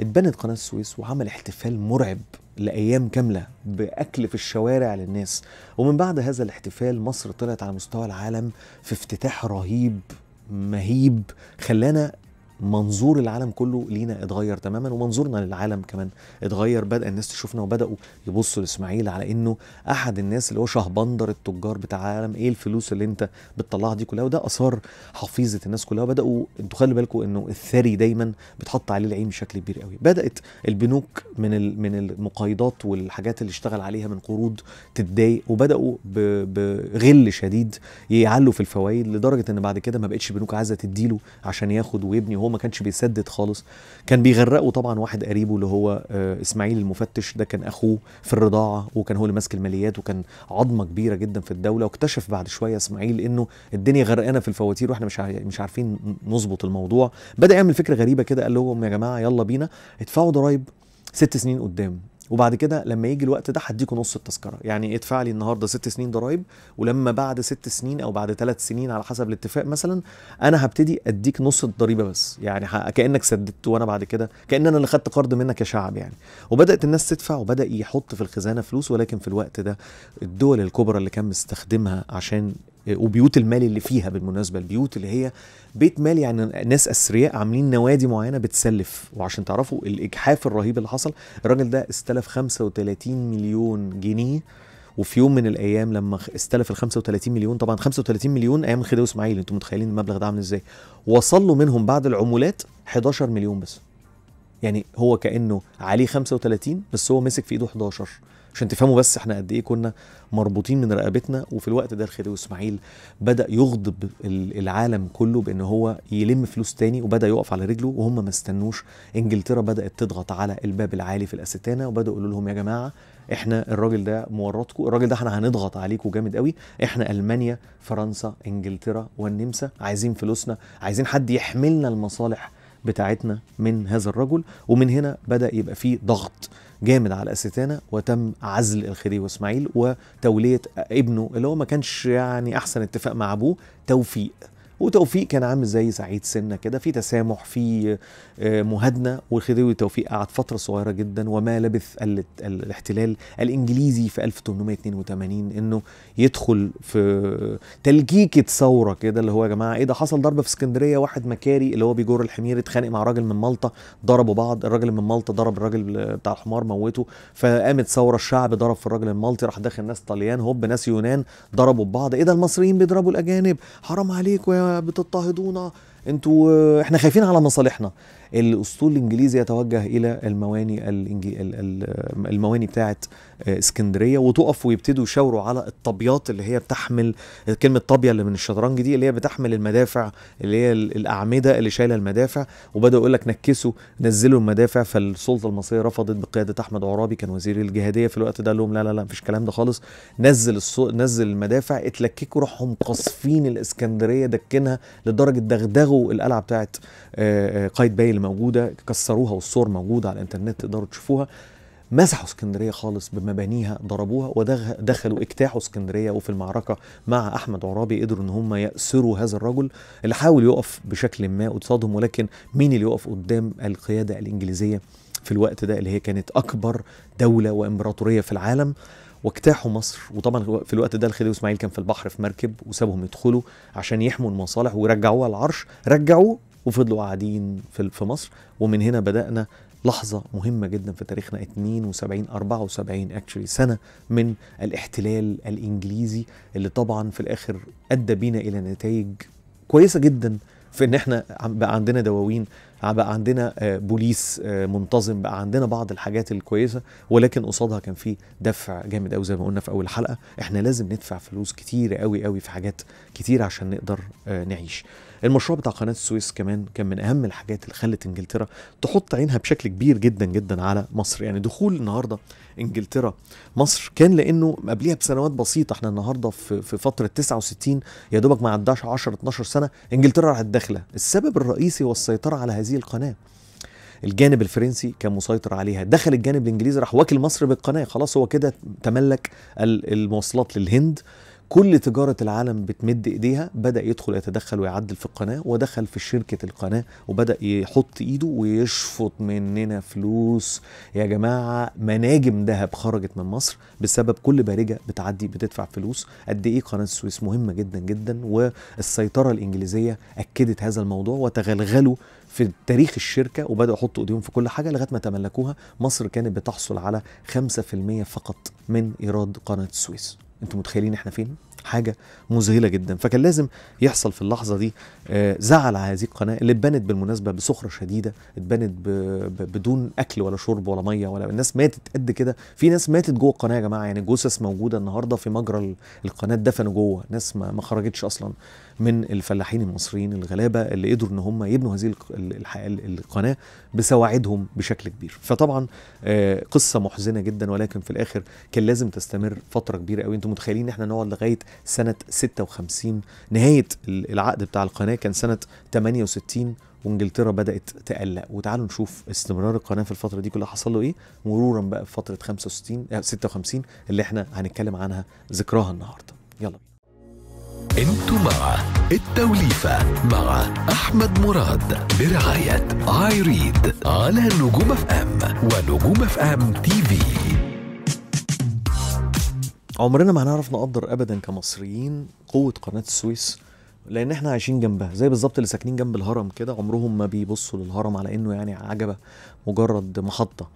اتبنت قناه السويس وعمل احتفال مرعب لايام كامله باكل في الشوارع للناس ومن بعد هذا الاحتفال مصر طلعت على مستوى العالم في افتتاح رهيب مهيب خلانا منظور العالم كله لينا اتغير تماما ومنظورنا للعالم كمان اتغير بدا الناس تشوفنا وبداوا يبصوا لاسماعيل على انه احد الناس اللي هو شهبندر التجار بتاع العالم ايه الفلوس اللي انت بتطلعها دي كلها وده اثار حفيظه الناس كلها وبداوا انتوا خلي بالكم انه الثري دايما بتحط عليه العين بشكل كبير قوي بدات البنوك من من المقايضات والحاجات اللي اشتغل عليها من قروض تتضايق وبداوا بغل شديد يعلوا في الفوائد لدرجه ان بعد كده ما بقتش بنوك عايزه تديله عشان ياخد ويبني هو ما كانش بيسدد خالص كان بيغرقه طبعا واحد قريبه اللي هو آه، اسماعيل المفتش ده كان اخوه في الرضاعه وكان هو اللي ماسك الماليات وكان عظمه كبيره جدا في الدوله واكتشف بعد شويه اسماعيل انه الدنيا غرقانه في الفواتير واحنا مش مش عارفين نظبط الموضوع بدا يعمل فكره غريبه كده قال لهم يا جماعه يلا بينا ادفعوا ضرايب ست سنين قدام وبعد كده لما يجي الوقت ده هديكوا نص التذكره يعني ادفع لي النهارده ست سنين ضرايب ولما بعد ست سنين او بعد ثلاث سنين على حسب الاتفاق مثلا انا هبتدي اديك نص الضريبه بس يعني كانك سددت وانا بعد كده كان انا اللي خدت قرض منك يا شعب يعني وبدات الناس تدفع وبدا يحط في الخزانه فلوس ولكن في الوقت ده الدول الكبرى اللي كان مستخدمها عشان آه، وبيوت المال اللي فيها بالمناسبه البيوت اللي هي بيت مال يعني ناس اثرياء عاملين نوادي معينه بتسلف وعشان تعرفوا الاجحاف الرهيب اللي حصل الراجل ده استلف 35 مليون جنيه وفي يوم من الايام لما استلف ال 35 مليون طبعا 35 مليون ايام الخديوي اسماعيل انتم متخيلين المبلغ ده عامل ازاي وصل له منهم بعد العمولات 11 مليون بس يعني هو كانه عليه 35 بس هو مسك في ايده 11 عشان تفهموا بس احنا قد ايه كنا مربوطين من رقبتنا وفي الوقت ده الخديوي اسماعيل بدا يغضب العالم كله بان هو يلم فلوس تاني وبدا يقف على رجله وهم ما استنوش انجلترا بدات تضغط على الباب العالي في الاستانه وبداوا يقولوا لهم يا جماعه احنا الراجل ده مورطكم الراجل ده احنا هنضغط عليكم جامد قوي احنا المانيا فرنسا انجلترا والنمسا عايزين فلوسنا عايزين حد يحملنا المصالح بتاعتنا من هذا الرجل ومن هنا بدا يبقى في ضغط جامد على أستانا وتم عزل الخديوي إسماعيل وتولية ابنه اللي هو ما كانش يعني أحسن اتفاق مع أبوه توفيق وتوفيق كان عامل زي سعيد سنه كده في تسامح في آه، مهادنه والخديوي توفيق قعد فتره صغيره جدا وما لبث الاحتلال الانجليزي في 1882 انه يدخل في تلجيكه ثوره كده اللي هو يا جماعه ايه ده حصل ضربه في اسكندريه واحد مكاري اللي هو بيجر الحمير اتخانق مع راجل من مالطا ضربوا بعض الراجل من مالطا ضرب الراجل بتاع الحمار موته فقامت ثوره الشعب ضرب في الراجل المالطي راح داخل ناس طليان هوب ناس يونان ضربوا بعض ايه ده المصريين بيضربوا الاجانب حرام عليكم يا بتضطهدونا انتوا احنا خايفين على مصالحنا الاسطول الانجليزي يتوجه الى المواني المواني بتاعه آه، اسكندريه وتقف ويبتدوا يشاوروا على الطبيات اللي هي بتحمل كلمه طابيه اللي من الشطرنج دي اللي هي بتحمل المدافع اللي هي الاعمده اللي شايله المدافع وبداوا يقول لك نكسوا نزلوا المدافع فالسلطه المصريه رفضت بقياده احمد عرابي كان وزير الجهاديه في الوقت ده قال لهم لا لا لا مفيش كلام ده خالص نزل الصو... نزل المدافع اتلككوا راحوا مقصفين الاسكندريه دكنها لدرجه دغدغوا القلعه بتاعه آه، آه، قايد باي موجوده كسروها والصور موجوده على الانترنت تقدروا تشوفوها مسحوا اسكندريه خالص بمبانيها ضربوها ودخلوا اجتاحوا اسكندريه وفي المعركه مع احمد عرابي قدروا ان هم ياسروا هذا الرجل اللي حاول يقف بشكل ما قصادهم ولكن مين اللي يقف قدام القياده الانجليزيه في الوقت ده اللي هي كانت اكبر دوله وامبراطوريه في العالم واجتاحوا مصر وطبعا في الوقت ده الخديوي اسماعيل كان في البحر في مركب وسابهم يدخلوا عشان يحموا المصالح ويرجعوها العرش رجعوه وفضلوا قاعدين في مصر ومن هنا بدأنا لحظة مهمة جدا في تاريخنا 72 74 اكشلي سنة من الاحتلال الانجليزي اللي طبعا في الاخر ادى بينا الى نتائج كويسة جدا في ان احنا بقى عندنا دواوين بقى عندنا آه، بوليس آه، منتظم بقى عندنا بعض الحاجات الكويسه ولكن قصادها كان في دفع جامد قوي زي ما قلنا في اول حلقه احنا لازم ندفع فلوس كتير قوي قوي في حاجات كتير عشان نقدر آه، نعيش المشروع بتاع قناه السويس كمان كان من اهم الحاجات اللي خلت انجلترا تحط عينها بشكل كبير جدا جدا على مصر يعني دخول النهارده انجلترا مصر كان لانه قبليها بسنوات بسيطه احنا النهارده في, في فتره 69 يا دوبك ما عداش 10 12 سنه انجلترا راحت داخله السبب الرئيسي هو السيطره على هذه القناه الجانب الفرنسي كان مسيطر عليها دخل الجانب الانجليزي راح واكل مصر بالقناه خلاص هو كده تملك المواصلات للهند كل تجارة العالم بتمد ايديها بدأ يدخل يتدخل ويعدل في القناة ودخل في شركة القناة وبدأ يحط ايده ويشفط مننا فلوس يا جماعة مناجم ذهب خرجت من مصر بسبب كل بارجة بتعدي بتدفع فلوس قد ايه قناة السويس مهمة جدا جدا والسيطرة الانجليزية اكدت هذا الموضوع وتغلغلوا في تاريخ الشركه وبداوا يحطوا ايديهم في كل حاجه لغايه ما تملكوها مصر كانت بتحصل على 5% فقط من ايراد قناه السويس انتوا متخيلين احنا فين حاجه مذهله جدا فكان لازم يحصل في اللحظه دي آه، زعل على هذه القناه اللي اتبنت بالمناسبه بسخره شديده اتبنت بدون اكل ولا شرب ولا ميه ولا الناس ماتت قد كده في ناس ماتت جوه القناه يا جماعه يعني جثث موجوده النهارده في مجرى القناه اتدفنوا جوه ناس ما خرجتش اصلا من الفلاحين المصريين الغلابه اللي قدروا ان هم يبنوا هذه القناه بسواعدهم بشكل كبير فطبعا آه، قصه محزنه جدا ولكن في الاخر كان لازم تستمر فتره كبيره قوي انتم متخيلين ان احنا نقعد لغايه سنه 56 نهايه العقد بتاع القناه كان سنه 68 وانجلترا بدات تقلق وتعالوا نشوف استمرار القناه في الفتره دي كلها حصل له ايه مرورا بقى في فتره 65 56 آه، اللي احنا هنتكلم عنها ذكراها النهارده يلا بينا انتو مع التوليفة مع أحمد مراد برعاية آيريد على نجوم اف ام ونجوم اف ام تي في عمرنا ما هنعرف نقدر أبدا كمصريين قوة قناة السويس لان احنا عايشين جنبها زي بالظبط اللي ساكنين جنب الهرم كده عمرهم ما بيبصوا للهرم على انه يعني عجبه مجرد محطه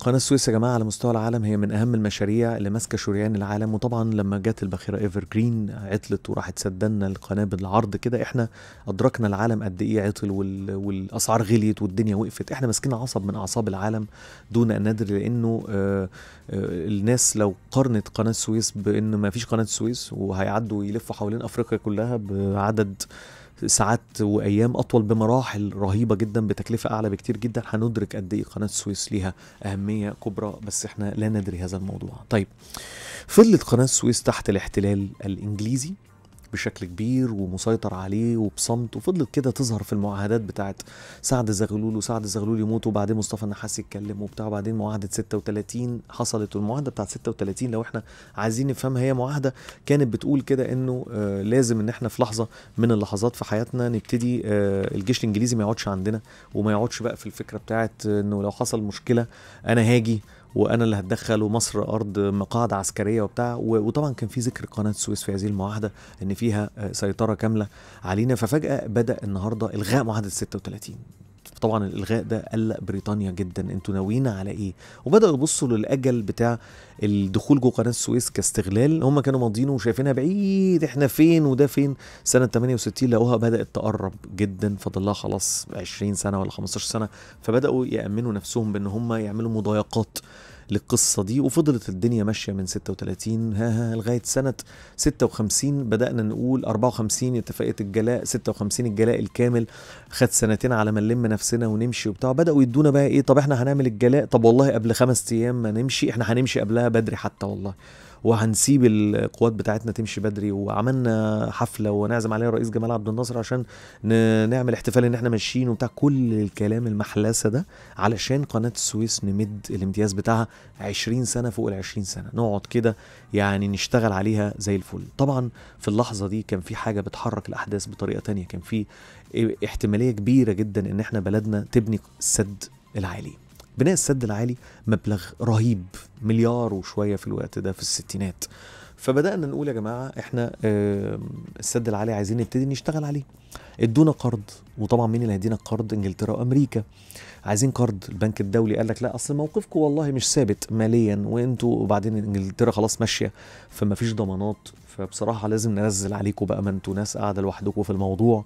قناه السويس يا جماعه على مستوى العالم هي من اهم المشاريع اللي ماسكه شريان العالم وطبعا لما جت الباخره ايفر جرين عطلت وراحت سدنا القناه بالعرض كده احنا ادركنا العالم قد ايه عطل والاسعار غليت والدنيا وقفت احنا ماسكين عصب من اعصاب العالم دون ان ندري لانه آه، آه، الناس لو قارنت قناه السويس بان ما فيش قناه السويس وهيعدوا يلفوا حوالين افريقيا كلها بعدد ساعات وايام اطول بمراحل رهيبه جدا بتكلفه اعلى بكتير جدا هندرك قد ايه قناه السويس ليها اهميه كبرى بس احنا لا ندري هذا الموضوع طيب فضلت قناه السويس تحت الاحتلال الانجليزي بشكل كبير ومسيطر عليه وبصمت وفضلت كده تظهر في المعاهدات بتاعت سعد زغلول وسعد زغلول يموت وبعدين مصطفى النحاس يتكلم وبتاع وبعدين معاهده 36 حصلت والمعاهده بتاعت 36 لو احنا عايزين نفهمها هي معاهده كانت بتقول كده انه آه لازم ان احنا في لحظه من اللحظات في حياتنا نبتدي آه الجيش الانجليزي ما يقعدش عندنا وما يقعدش بقى في الفكره بتاعت انه لو حصل مشكله انا هاجي وانا اللي هتدخل ومصر ارض مقاعد عسكريه وبتاع وطبعا كان في ذكر قناه السويس في هذه المعاهده ان فيها سيطره كامله علينا ففجاه بدا النهارده الغاء معاهده 36 فطبعا الالغاء ده قلق بريطانيا جدا انتوا ناويين على ايه وبداوا يبصوا للاجل بتاع الدخول جوه قناه السويس كاستغلال هم كانوا ماضيينه وشايفينها بعيد احنا فين وده فين سنه 68 لقوها بدات تقرب جدا فاضل لها خلاص 20 سنه ولا 15 سنه فبداوا يامنوا نفسهم بان هم يعملوا مضايقات للقصة دي وفضلت الدنيا ماشية من 36 ها ها لغاية سنة 56 بدأنا نقول 54 اتفاقية الجلاء 56 الجلاء الكامل خد سنتين على ما نلم نفسنا ونمشي وبتاع بدأوا يدونا بقى ايه طب احنا هنعمل الجلاء طب والله قبل خمس ايام ما نمشي احنا هنمشي قبلها بدري حتى والله وهنسيب القوات بتاعتنا تمشي بدري وعملنا حفله ونعزم عليها الرئيس جمال عبد الناصر عشان نعمل احتفال ان احنا ماشيين وبتاع كل الكلام المحلسه ده علشان قناه السويس نمد الامتياز بتاعها 20 سنه فوق ال 20 سنه نقعد كده يعني نشتغل عليها زي الفل طبعا في اللحظه دي كان في حاجه بتحرك الاحداث بطريقه تانية كان في احتماليه كبيره جدا ان احنا بلدنا تبني السد العالي بناء السد العالي مبلغ رهيب مليار وشويه في الوقت ده في الستينات فبدانا نقول يا جماعه احنا السد العالي عايزين نبتدي نشتغل عليه ادونا قرض وطبعا مين اللي هيدينا القرض انجلترا وامريكا عايزين قرض البنك الدولي قال لك لا اصل موقفكم والله مش ثابت ماليا وانتوا وبعدين انجلترا خلاص ماشيه فما فيش ضمانات فبصراحه لازم ننزل عليكم بقى ما انتوا ناس قاعده لوحدكم في الموضوع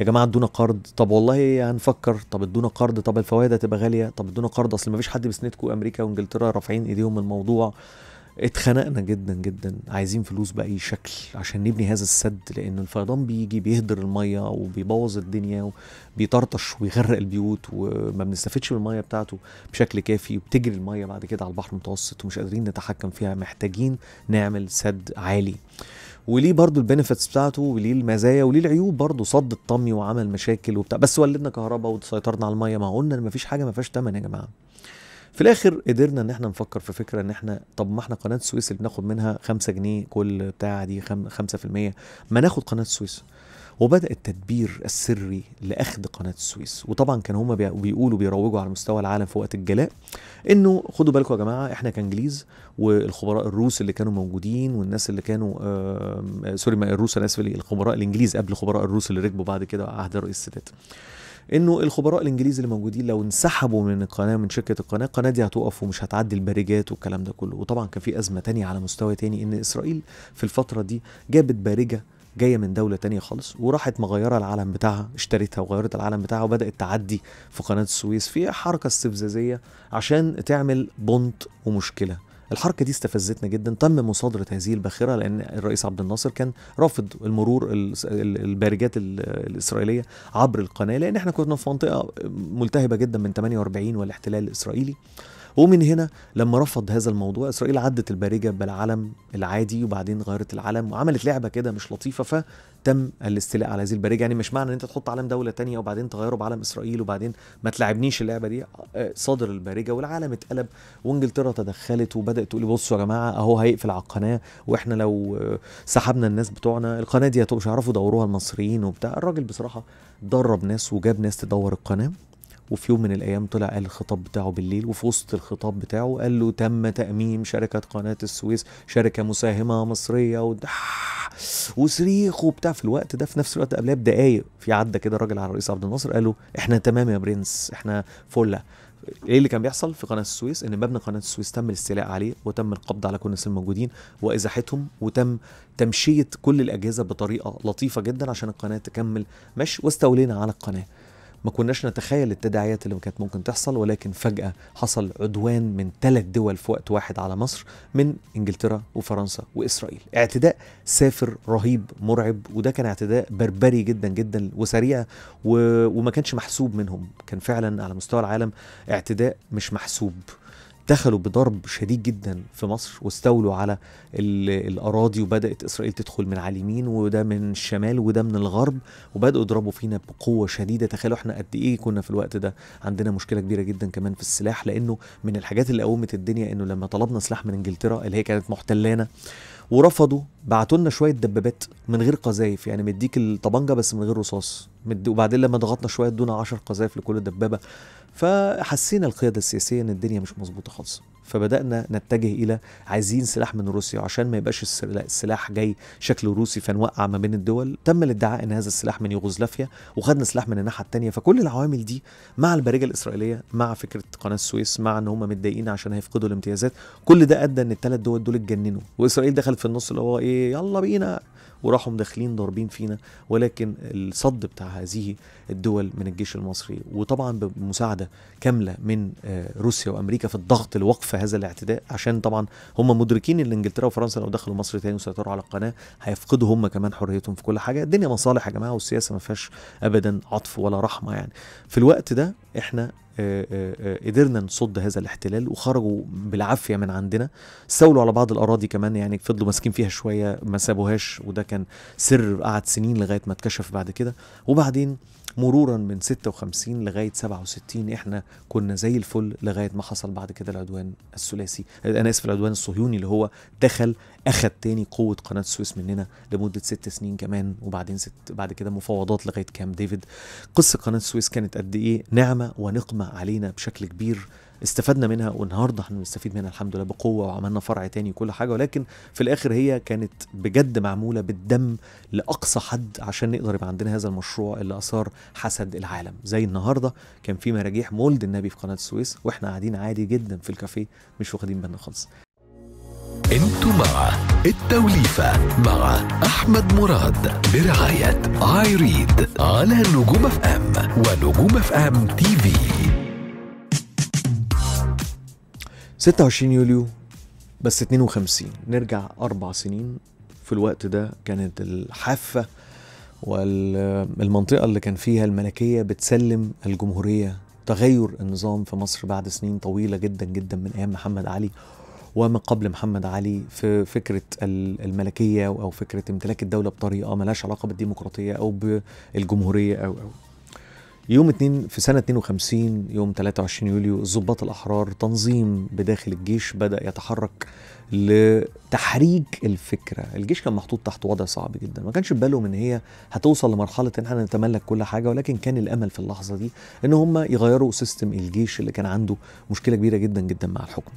يا جماعه ادونا قرض طب والله هنفكر طب ادونا قرض طب الفوائد هتبقى غاليه طب ادونا قرض اصل مفيش حد بيسندكم امريكا وانجلترا رافعين ايديهم الموضوع اتخنقنا جدا جدا عايزين فلوس باي شكل عشان نبني هذا السد لان الفيضان بيجي بيهدر الميه وبيبوظ الدنيا وبيطرطش ويغرق البيوت وما بنستفدش من الميه بتاعته بشكل كافي وبتجري الميه بعد كده على البحر المتوسط ومش قادرين نتحكم فيها محتاجين نعمل سد عالي وليه برضو البنفيتس بتاعته وليه المزايا وليه العيوب برضو صد الطمي وعمل مشاكل وبتاع بس ولدنا كهرباء وسيطرنا على الميه ما قلنا ان مفيش حاجه ما فيهاش ثمن يا جماعه في الاخر قدرنا ان احنا نفكر في فكره ان احنا طب ما احنا قناه السويس اللي بناخد منها 5 جنيه كل بتاع دي 5% ما ناخد قناه السويس وبدأ التدبير السري لأخذ قناة السويس وطبعا كان هما بيقولوا بيروجوا على مستوى العالم في وقت الجلاء انه خدوا بالكم يا جماعة احنا كانجليز والخبراء الروس اللي كانوا موجودين والناس اللي كانوا آه سوري ما الروس انا اسف الخبراء الانجليز قبل خبراء الروس اللي ركبوا بعد كده عهد الرئيس السادات انه الخبراء الانجليز اللي موجودين لو انسحبوا من القناه من شركه القناه القناه دي هتقف ومش هتعدي البارجات والكلام ده كله وطبعا كان في ازمه تانية على مستوى تاني ان اسرائيل في الفتره دي جابت بارجه جايه من دوله تانية خالص وراحت مغيره العالم بتاعها اشتريتها وغيرت العالم بتاعها وبدات تعدي في قناه السويس في حركه استفزازيه عشان تعمل بونت ومشكله الحركه دي استفزتنا جدا تم مصادره هذه الباخره لان الرئيس عبد الناصر كان رافض المرور البارجات الاسرائيليه عبر القناه لان احنا كنا في منطقه ملتهبه جدا من 48 والاحتلال الاسرائيلي ومن هنا لما رفض هذا الموضوع اسرائيل عدت البارجه بالعلم العادي وبعدين غيرت العلم وعملت لعبه كده مش لطيفه فتم الاستيلاء على هذه البارجه يعني مش معنى ان انت تحط علم دوله تانية وبعدين تغيره بعلم اسرائيل وبعدين ما تلعبنيش اللعبه دي آه، صادر البارجه والعالم اتقلب وانجلترا تدخلت وبدات تقول بصوا يا جماعه اهو هيقفل على القناه واحنا لو سحبنا الناس بتوعنا القناه دي مش هيعرفوا يدوروها المصريين وبتاع الراجل بصراحه درب ناس وجاب ناس تدور القناه وفي يوم من الايام طلع قال الخطاب بتاعه بالليل وفي وسط الخطاب بتاعه قال له تم تاميم شركه قناه السويس شركه مساهمه مصريه وده وصريخ وبتاع في الوقت ده في نفس الوقت قبلها بدقايق في عدى كده راجل على الرئيس عبد الناصر قال له احنا تمام يا برنس احنا فله ايه اللي كان بيحصل في قناه السويس ان مبنى قناه السويس تم الاستيلاء عليه وتم القبض على كل الناس الموجودين وازاحتهم وتم تمشيه كل الاجهزه بطريقه لطيفه جدا عشان القناه تكمل ماشي واستولينا على القناه ما كناش نتخيل التداعيات اللي كانت ممكن تحصل ولكن فجأة حصل عدوان من ثلاث دول في وقت واحد على مصر من إنجلترا وفرنسا وإسرائيل اعتداء سافر رهيب مرعب وده كان اعتداء بربري جدا جدا وسريع و... وما كانش محسوب منهم كان فعلا على مستوى العالم اعتداء مش محسوب دخلوا بضرب شديد جدا في مصر واستولوا على الاراضي وبدات اسرائيل تدخل من على اليمين وده من الشمال وده من الغرب وبداوا يضربوا فينا بقوه شديده تخيلوا احنا قد ايه كنا في الوقت ده عندنا مشكله كبيره جدا كمان في السلاح لانه من الحاجات اللي قومت الدنيا انه لما طلبنا سلاح من انجلترا اللي هي كانت محتلانا ورفضوا بعتوا لنا شويه دبابات من غير قذايف يعني مديك الطبنجه بس من غير رصاص وبعدين لما ضغطنا شويه ادونا 10 قذايف لكل دبابه فحسينا القيادة السياسية إن الدنيا مش مظبوطة خالص فبدأنا نتجه إلى عايزين سلاح من روسيا وعشان ما يبقاش السلاح جاي شكل روسي فنوقع ما بين الدول تم الادعاء إن هذا السلاح من يوغوسلافيا وخدنا سلاح من الناحية التانية فكل العوامل دي مع البريجة الإسرائيلية مع فكرة قناة السويس مع إن هم متضايقين عشان هيفقدوا الامتيازات كل ده أدى إن الثلاث دول دول اتجننوا وإسرائيل دخلت في النص اللي هو إيه يلا بينا وراحوا مداخلين ضاربين فينا ولكن الصد بتاع هذه الدول من الجيش المصري وطبعا بمساعده كامله من آه، روسيا وامريكا في الضغط لوقف هذا الاعتداء عشان طبعا هم مدركين ان انجلترا وفرنسا لو دخلوا مصر تاني وسيطروا على القناه هيفقدوا هم كمان حريتهم في كل حاجه الدنيا مصالح يا جماعه والسياسه ما فيهاش ابدا عطف ولا رحمه يعني في الوقت ده احنا آه، آه، آه، قدرنا نصد هذا الاحتلال وخرجوا بالعافيه من عندنا استولوا على بعض الاراضي كمان يعني فضلوا ماسكين فيها شويه ما سابوهاش وده كان سر قعد سنين لغايه ما اتكشف بعد كده وبعدين مرورا من 56 لغايه 67 احنا كنا زي الفل لغايه ما حصل بعد كده العدوان الثلاثي انا اسف العدوان الصهيوني اللي هو دخل اخد تاني قوه قناه السويس مننا لمده ست سنين كمان وبعدين ست بعد كده مفاوضات لغايه كام ديفيد قصه قناه السويس كانت قد ايه نعمه ونقمه علينا بشكل كبير استفدنا منها والنهارده هنستفيد منها الحمد لله بقوه وعملنا فرع تاني وكل حاجه ولكن في الاخر هي كانت بجد معموله بالدم لاقصى حد عشان نقدر يبقى عندنا هذا المشروع اللي اثار حسد العالم زي النهارده كان في مراجيح مولد النبي في قناه السويس واحنا قاعدين عادي جدا في الكافيه مش واخدين بالنا خالص انتوا مع التوليفة مع أحمد مراد برعاية ايريد على نجوم اف ام ونجوم اف ام تي في 26 يوليو بس 52 نرجع أربع سنين في الوقت ده كانت الحافة والمنطقة اللي كان فيها الملكية بتسلم الجمهورية تغير النظام في مصر بعد سنين طويلة جدا جدا من أيام محمد علي وما قبل محمد علي في فكرة الملكية أو فكرة امتلاك الدولة بطريقة ملهاش علاقة بالديمقراطية أو بالجمهورية أو أو يوم 2 في سنة 52 يوم 23 يوليو الضباط الأحرار تنظيم بداخل الجيش بدأ يتحرك لتحريك الفكرة الجيش كان محطوط تحت وضع صعب جدا ما كانش ببالهم ان هي هتوصل لمرحلة ان احنا نتملك كل حاجة ولكن كان الامل في اللحظة دي ان هم يغيروا سيستم الجيش اللي كان عنده مشكلة كبيرة جدا جدا مع الحكم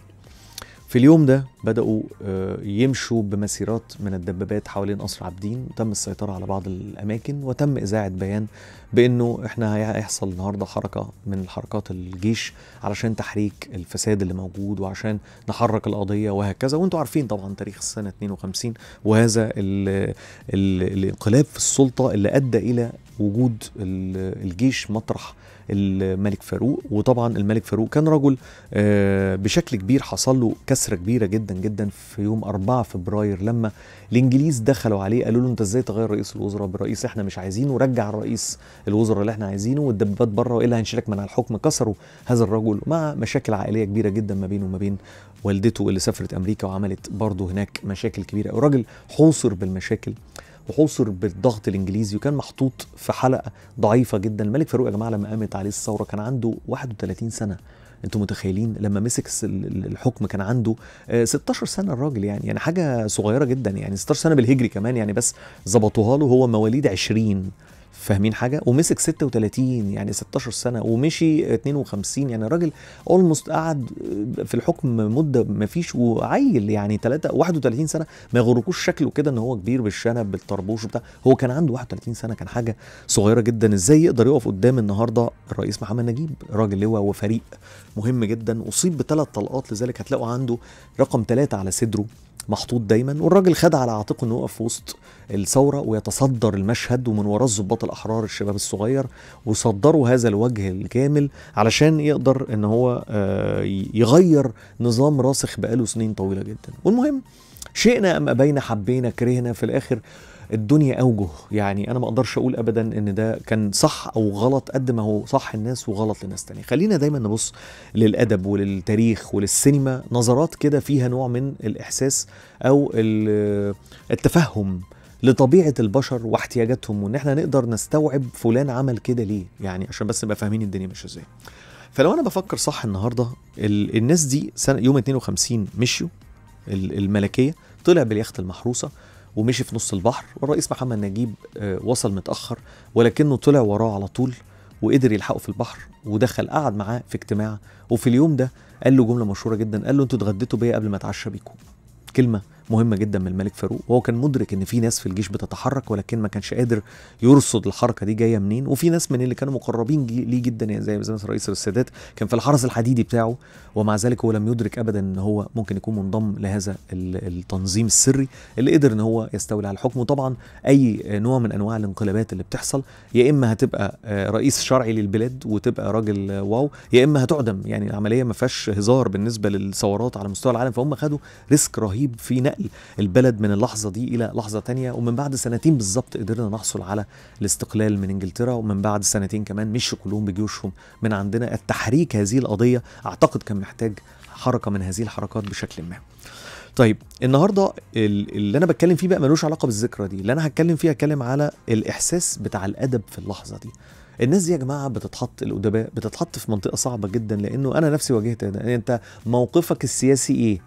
في اليوم ده بدأوا آه، يمشوا بمسيرات من الدبابات حوالين قصر عابدين تم السيطرة على بعض الأماكن وتم إذاعة بيان بأنه إحنا هيحصل النهاردة حركة من حركات الجيش علشان تحريك الفساد اللي موجود وعشان نحرك القضية وهكذا وأنتوا عارفين طبعا تاريخ السنة 52 وهذا الـ الـ الانقلاب في السلطة اللي أدى إلى وجود الجيش مطرح الملك فاروق وطبعا الملك فاروق كان رجل آه، بشكل كبير حصل له كسره كبيره جدا جدا في يوم 4 فبراير لما الانجليز دخلوا عليه قالوا له انت ازاي تغير رئيس الوزراء برئيس احنا مش عايزينه رجع الرئيس الوزراء اللي احنا عايزينه والدبابات بره والا هنشيلك من على الحكم كسروا هذا الرجل مع مشاكل عائليه كبيره جدا ما بينه وما بين والدته اللي سافرت امريكا وعملت برضه هناك مشاكل كبيره الراجل حوصر بالمشاكل وحوصر بالضغط الانجليزي وكان محطوط في حلقه ضعيفه جدا الملك فاروق يا جماعه لما قامت عليه الثوره كان عنده 31 سنه انتوا متخيلين لما مسك الحكم كان عنده 16 آه، سنه الراجل يعني يعني حاجه صغيره جدا يعني 16 سنه بالهجري كمان يعني بس ظبطوها له هو مواليد 20 فاهمين حاجه ومسك 36 يعني 16 سنه ومشي 52 يعني الراجل اولموست قعد في الحكم مده ما فيش وعيل يعني 3 31 سنه ما يغركوش شكله كده ان هو كبير بالشنب بالطربوش بتاع هو كان عنده 31 سنه كان حاجه صغيره جدا ازاي يقدر يقف قدام النهارده الرئيس محمد نجيب راجل لواء وفريق مهم جدا اصيب بثلاث طلقات لذلك هتلاقوا عنده رقم ثلاثه على صدره محطوط دايما والراجل خد على عاتقه انه يقف في وسط الثوره ويتصدر المشهد ومن وراه الظباط الاحرار الشباب الصغير وصدروا هذا الوجه الكامل علشان يقدر ان هو آه، يغير نظام راسخ بقاله سنين طويله جدا والمهم شئنا ام ابينا حبينا كرهنا في الاخر الدنيا اوجه يعني انا ما اقدرش اقول ابدا ان ده كان صح او غلط قد ما هو صح الناس وغلط لناس تانية خلينا دايما نبص للادب وللتاريخ وللسينما نظرات كده فيها نوع من الاحساس او التفهم لطبيعه البشر واحتياجاتهم وان احنا نقدر نستوعب فلان عمل كده ليه يعني عشان بس نبقى فاهمين الدنيا ماشيه ازاي فلو انا بفكر صح النهارده الناس دي سنه يوم 52 مشيوا الملكيه طلع باليخت المحروسه ومشي في نص البحر والرئيس محمد نجيب آه، وصل متأخر ولكنه طلع وراه على طول وقدر يلحقه في البحر ودخل قعد معاه في اجتماع وفي اليوم ده قال له جمله مشهوره جدا قال له انتوا اتغديتوا بيا قبل ما اتعشى بيكم كلمه مهمه جدا من الملك فاروق وهو كان مدرك ان في ناس في الجيش بتتحرك ولكن ما كانش قادر يرصد الحركه دي جايه منين وفي ناس من اللي كانوا مقربين ليه جدا يعني زي مثلا رئيس السادات كان في الحرس الحديدي بتاعه ومع ذلك هو لم يدرك ابدا ان هو ممكن يكون منضم لهذا التنظيم السري اللي قدر ان هو يستولي على الحكم وطبعا اي نوع من انواع الانقلابات اللي بتحصل يا اما هتبقى رئيس شرعي للبلاد وتبقى راجل واو يا اما هتعدم يعني العمليه ما فيهاش هزار بالنسبه للثورات على مستوى العالم فهم خدوا ريسك رهيب في نقل البلد من اللحظه دي الى لحظه تانية ومن بعد سنتين بالظبط قدرنا نحصل على الاستقلال من انجلترا ومن بعد سنتين كمان مشوا كلهم بجيوشهم من عندنا التحريك هذه القضيه اعتقد كان محتاج حركه من هذه الحركات بشكل ما طيب النهارده اللي انا بتكلم فيه بقى ملوش علاقه بالذكرى دي اللي انا هتكلم فيه هتكلم على الاحساس بتاع الادب في اللحظه دي الناس دي يا جماعه بتتحط الادباء بتتحط في منطقه صعبه جدا لانه انا نفسي واجهت يعني انت موقفك السياسي ايه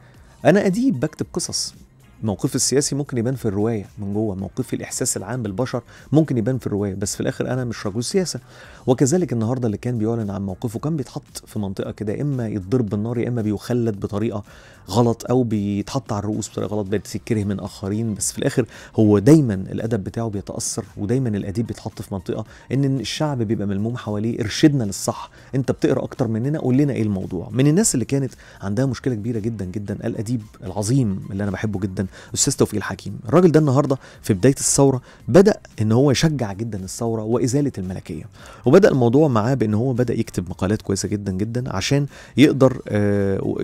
انا اديب بكتب قصص موقفي السياسي ممكن يبان في الروايه من جوه موقفي الاحساس العام بالبشر ممكن يبان في الروايه بس في الاخر انا مش رجل سياسه وكذلك النهارده اللي كان بيعلن عن موقفه كان بيتحط في منطقه كده اما يتضرب بالنار يا اما بيخلد بطريقه غلط او بيتحط على الرؤوس بطريقه غلط بيتكره من اخرين بس في الاخر هو دايما الادب بتاعه بيتاثر ودايما الاديب بيتحط في منطقه ان الشعب بيبقى ملموم حواليه ارشدنا للصح انت بتقرا اكتر مننا قول لنا ايه الموضوع من الناس اللي كانت عندها مشكله كبيره جدا جدا الاديب العظيم اللي انا بحبه جدا استاذ توفيق الحكيم الراجل ده النهارده في بدايه الثوره بدا ان هو يشجع جدا الثوره وازاله الملكيه وبدا الموضوع معاه بان هو بدا يكتب مقالات كويسه جدا جدا عشان يقدر آه،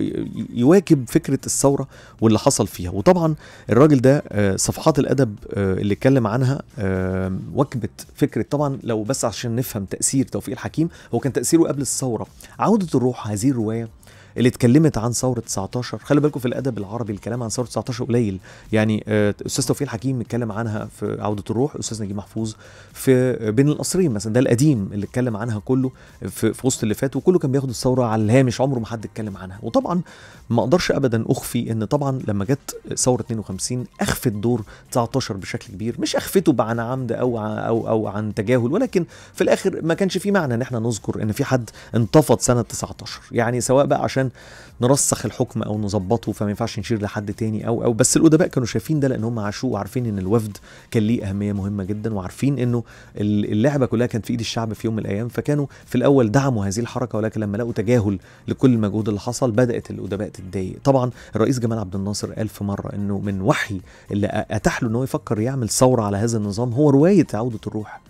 يواكب فكره الثوره واللي حصل فيها وطبعا الراجل ده آه، صفحات الادب آه، اللي اتكلم عنها آه، وكبت فكره طبعا لو بس عشان نفهم تاثير توفيق الحكيم هو كان تاثيره قبل الثوره عوده الروح هذه الروايه اللي اتكلمت عن ثوره 19 خلي بالكم في الادب العربي الكلام عن ثوره 19 قليل يعني آه، استاذ توفيق الحكيم اتكلم عنها في عوده الروح استاذ نجيب محفوظ في آه، بين القصرين مثلا ده القديم اللي اتكلم عنها كله في, في وسط اللي فات وكله كان بياخد الثوره على الهامش عمره ما حد اتكلم عنها وطبعا ما اقدرش ابدا اخفي ان طبعا لما جت ثوره 52 اخفت دور 19 بشكل كبير مش اخفته عن عمد او او او عن تجاهل ولكن في الاخر ما كانش في معنى ان احنا نذكر ان في حد انتفض سنه 19 يعني سواء بقى عشان عشان نرسخ الحكم او نظبطه فما ينفعش نشير لحد تاني او او بس الادباء كانوا شايفين ده لان هم عاشوه وعارفين ان الوفد كان ليه اهميه مهمه جدا وعارفين انه اللعبه كلها كانت في ايد الشعب في يوم من الايام فكانوا في الاول دعموا هذه الحركه ولكن لما لقوا تجاهل لكل المجهود اللي حصل بدات الادباء تتضايق طبعا الرئيس جمال عبد الناصر قال في مره انه من وحي اللي اتاح له ان هو يفكر يعمل ثوره على هذا النظام هو روايه عوده الروح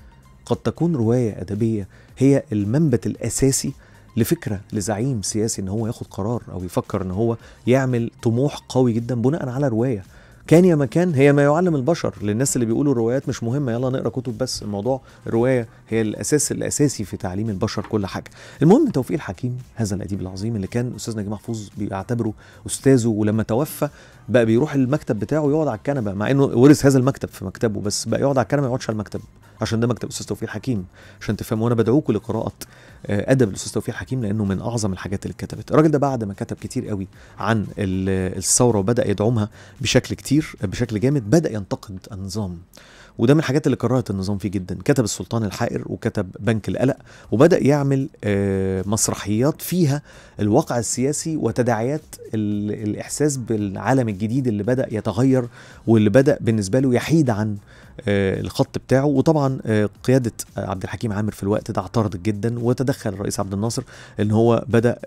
قد تكون روايه ادبيه هي المنبت الاساسي لفكره لزعيم سياسي ان هو ياخد قرار او يفكر ان هو يعمل طموح قوي جدا بناء على روايه كان يا مكان هي ما يعلم البشر للناس اللي بيقولوا الروايات مش مهمه يلا نقرا كتب بس الموضوع الروايه هي الاساس الاساسي في تعليم البشر كل حاجه المهم توفيق الحكيم هذا الاديب العظيم اللي كان استاذ نجيب محفوظ بيعتبره استاذه ولما توفى بقى بيروح المكتب بتاعه يقعد على الكنبه مع انه ورث هذا المكتب في مكتبه بس بقى يقعد على الكنبه ما يقعدش على المكتب عشان ده مكتب الاستاذ توفيق الحكيم عشان تفهموا وانا بدعوكم لقراءه آه، ادب الاستاذ توفيق الحكيم لانه من اعظم الحاجات اللي اتكتبت الراجل ده بعد ما كتب كتير قوي عن الثوره وبدا يدعمها بشكل كتير بشكل جامد بدا ينتقد النظام وده من الحاجات اللي كرهت النظام فيه جدا كتب السلطان الحائر وكتب بنك القلق وبدا يعمل آه، مسرحيات فيها الواقع السياسي وتداعيات الاحساس بالعالم الجديد اللي بدا يتغير واللي بدا بالنسبه له يحيد عن آه، الخط بتاعه وطبعا آه، قياده عبد الحكيم عامر في الوقت ده اعترضت جدا وتدخل الرئيس عبد الناصر ان هو بدا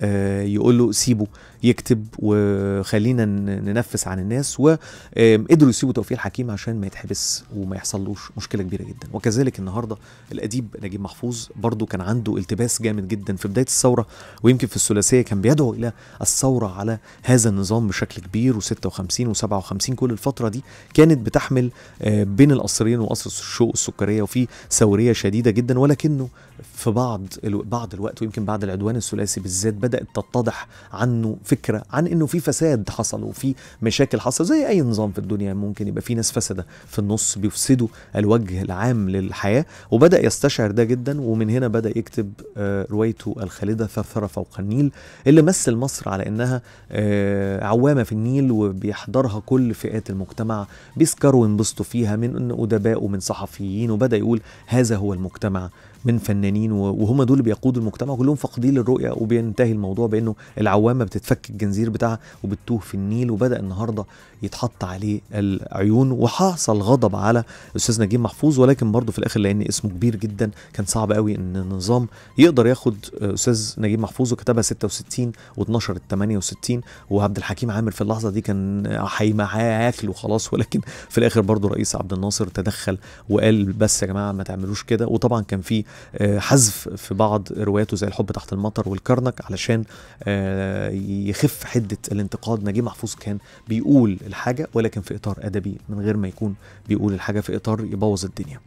يقول له سيبه يكتب وخلينا ننفس عن الناس وقدروا يسيبوا توفيق الحكيم عشان ما يتحبس وما يحصل حصلوش مشكله كبيره جدا وكذلك النهارده الاديب نجيب محفوظ برضو كان عنده التباس جامد جدا في بدايه الثوره ويمكن في الثلاثيه كان بيدعو الى الثوره على هذا النظام بشكل كبير و56 و57 كل الفتره دي كانت بتحمل آه، بين القصرين وقصر الشوق السكريه وفي ثوريه شديده جدا ولكنه في بعض بعض الوقت ويمكن بعد العدوان الثلاثي بالذات بدات تتضح عنه فكره عن انه في فساد حصل وفي مشاكل حصل زي اي نظام في الدنيا ممكن يبقى في ناس فسده في النص بيفسدوا عنده الوجه العام للحياة وبدأ يستشعر ده جدا ومن هنا بدأ يكتب آه، روايته الخالدة ثرثرة فوق النيل اللي مثل مصر على إنها آه، عوامة في النيل وبيحضرها كل فئات المجتمع بيسكروا وينبسطوا فيها من أدباء ومن صحفيين وبدأ يقول هذا هو المجتمع من فنانين وهم دول اللي بيقودوا المجتمع كلهم فاقدين للرؤيه وبينتهي الموضوع بانه العوامه بتتفك الجنزير بتاعها وبتتوه في النيل وبدا النهارده يتحط عليه العيون وحصل غضب على استاذ نجيب محفوظ ولكن برضه في الاخر لان اسمه كبير جدا كان صعب قوي ان النظام يقدر ياخد استاذ نجيب محفوظ وكتبها 66 واتنشرت 68 وعبد الحكيم عامر في اللحظه دي كان حي معاه ياكل وخلاص ولكن في الاخر برضه رئيس عبد الناصر تدخل وقال بس يا جماعه ما تعملوش كده وطبعا كان في آه، حذف في بعض رواياته زي الحب تحت المطر والكرنك علشان آه، يخف حده الانتقاد نجيب محفوظ كان بيقول الحاجه ولكن في اطار ادبي من غير ما يكون بيقول الحاجه في اطار يبوظ الدنيا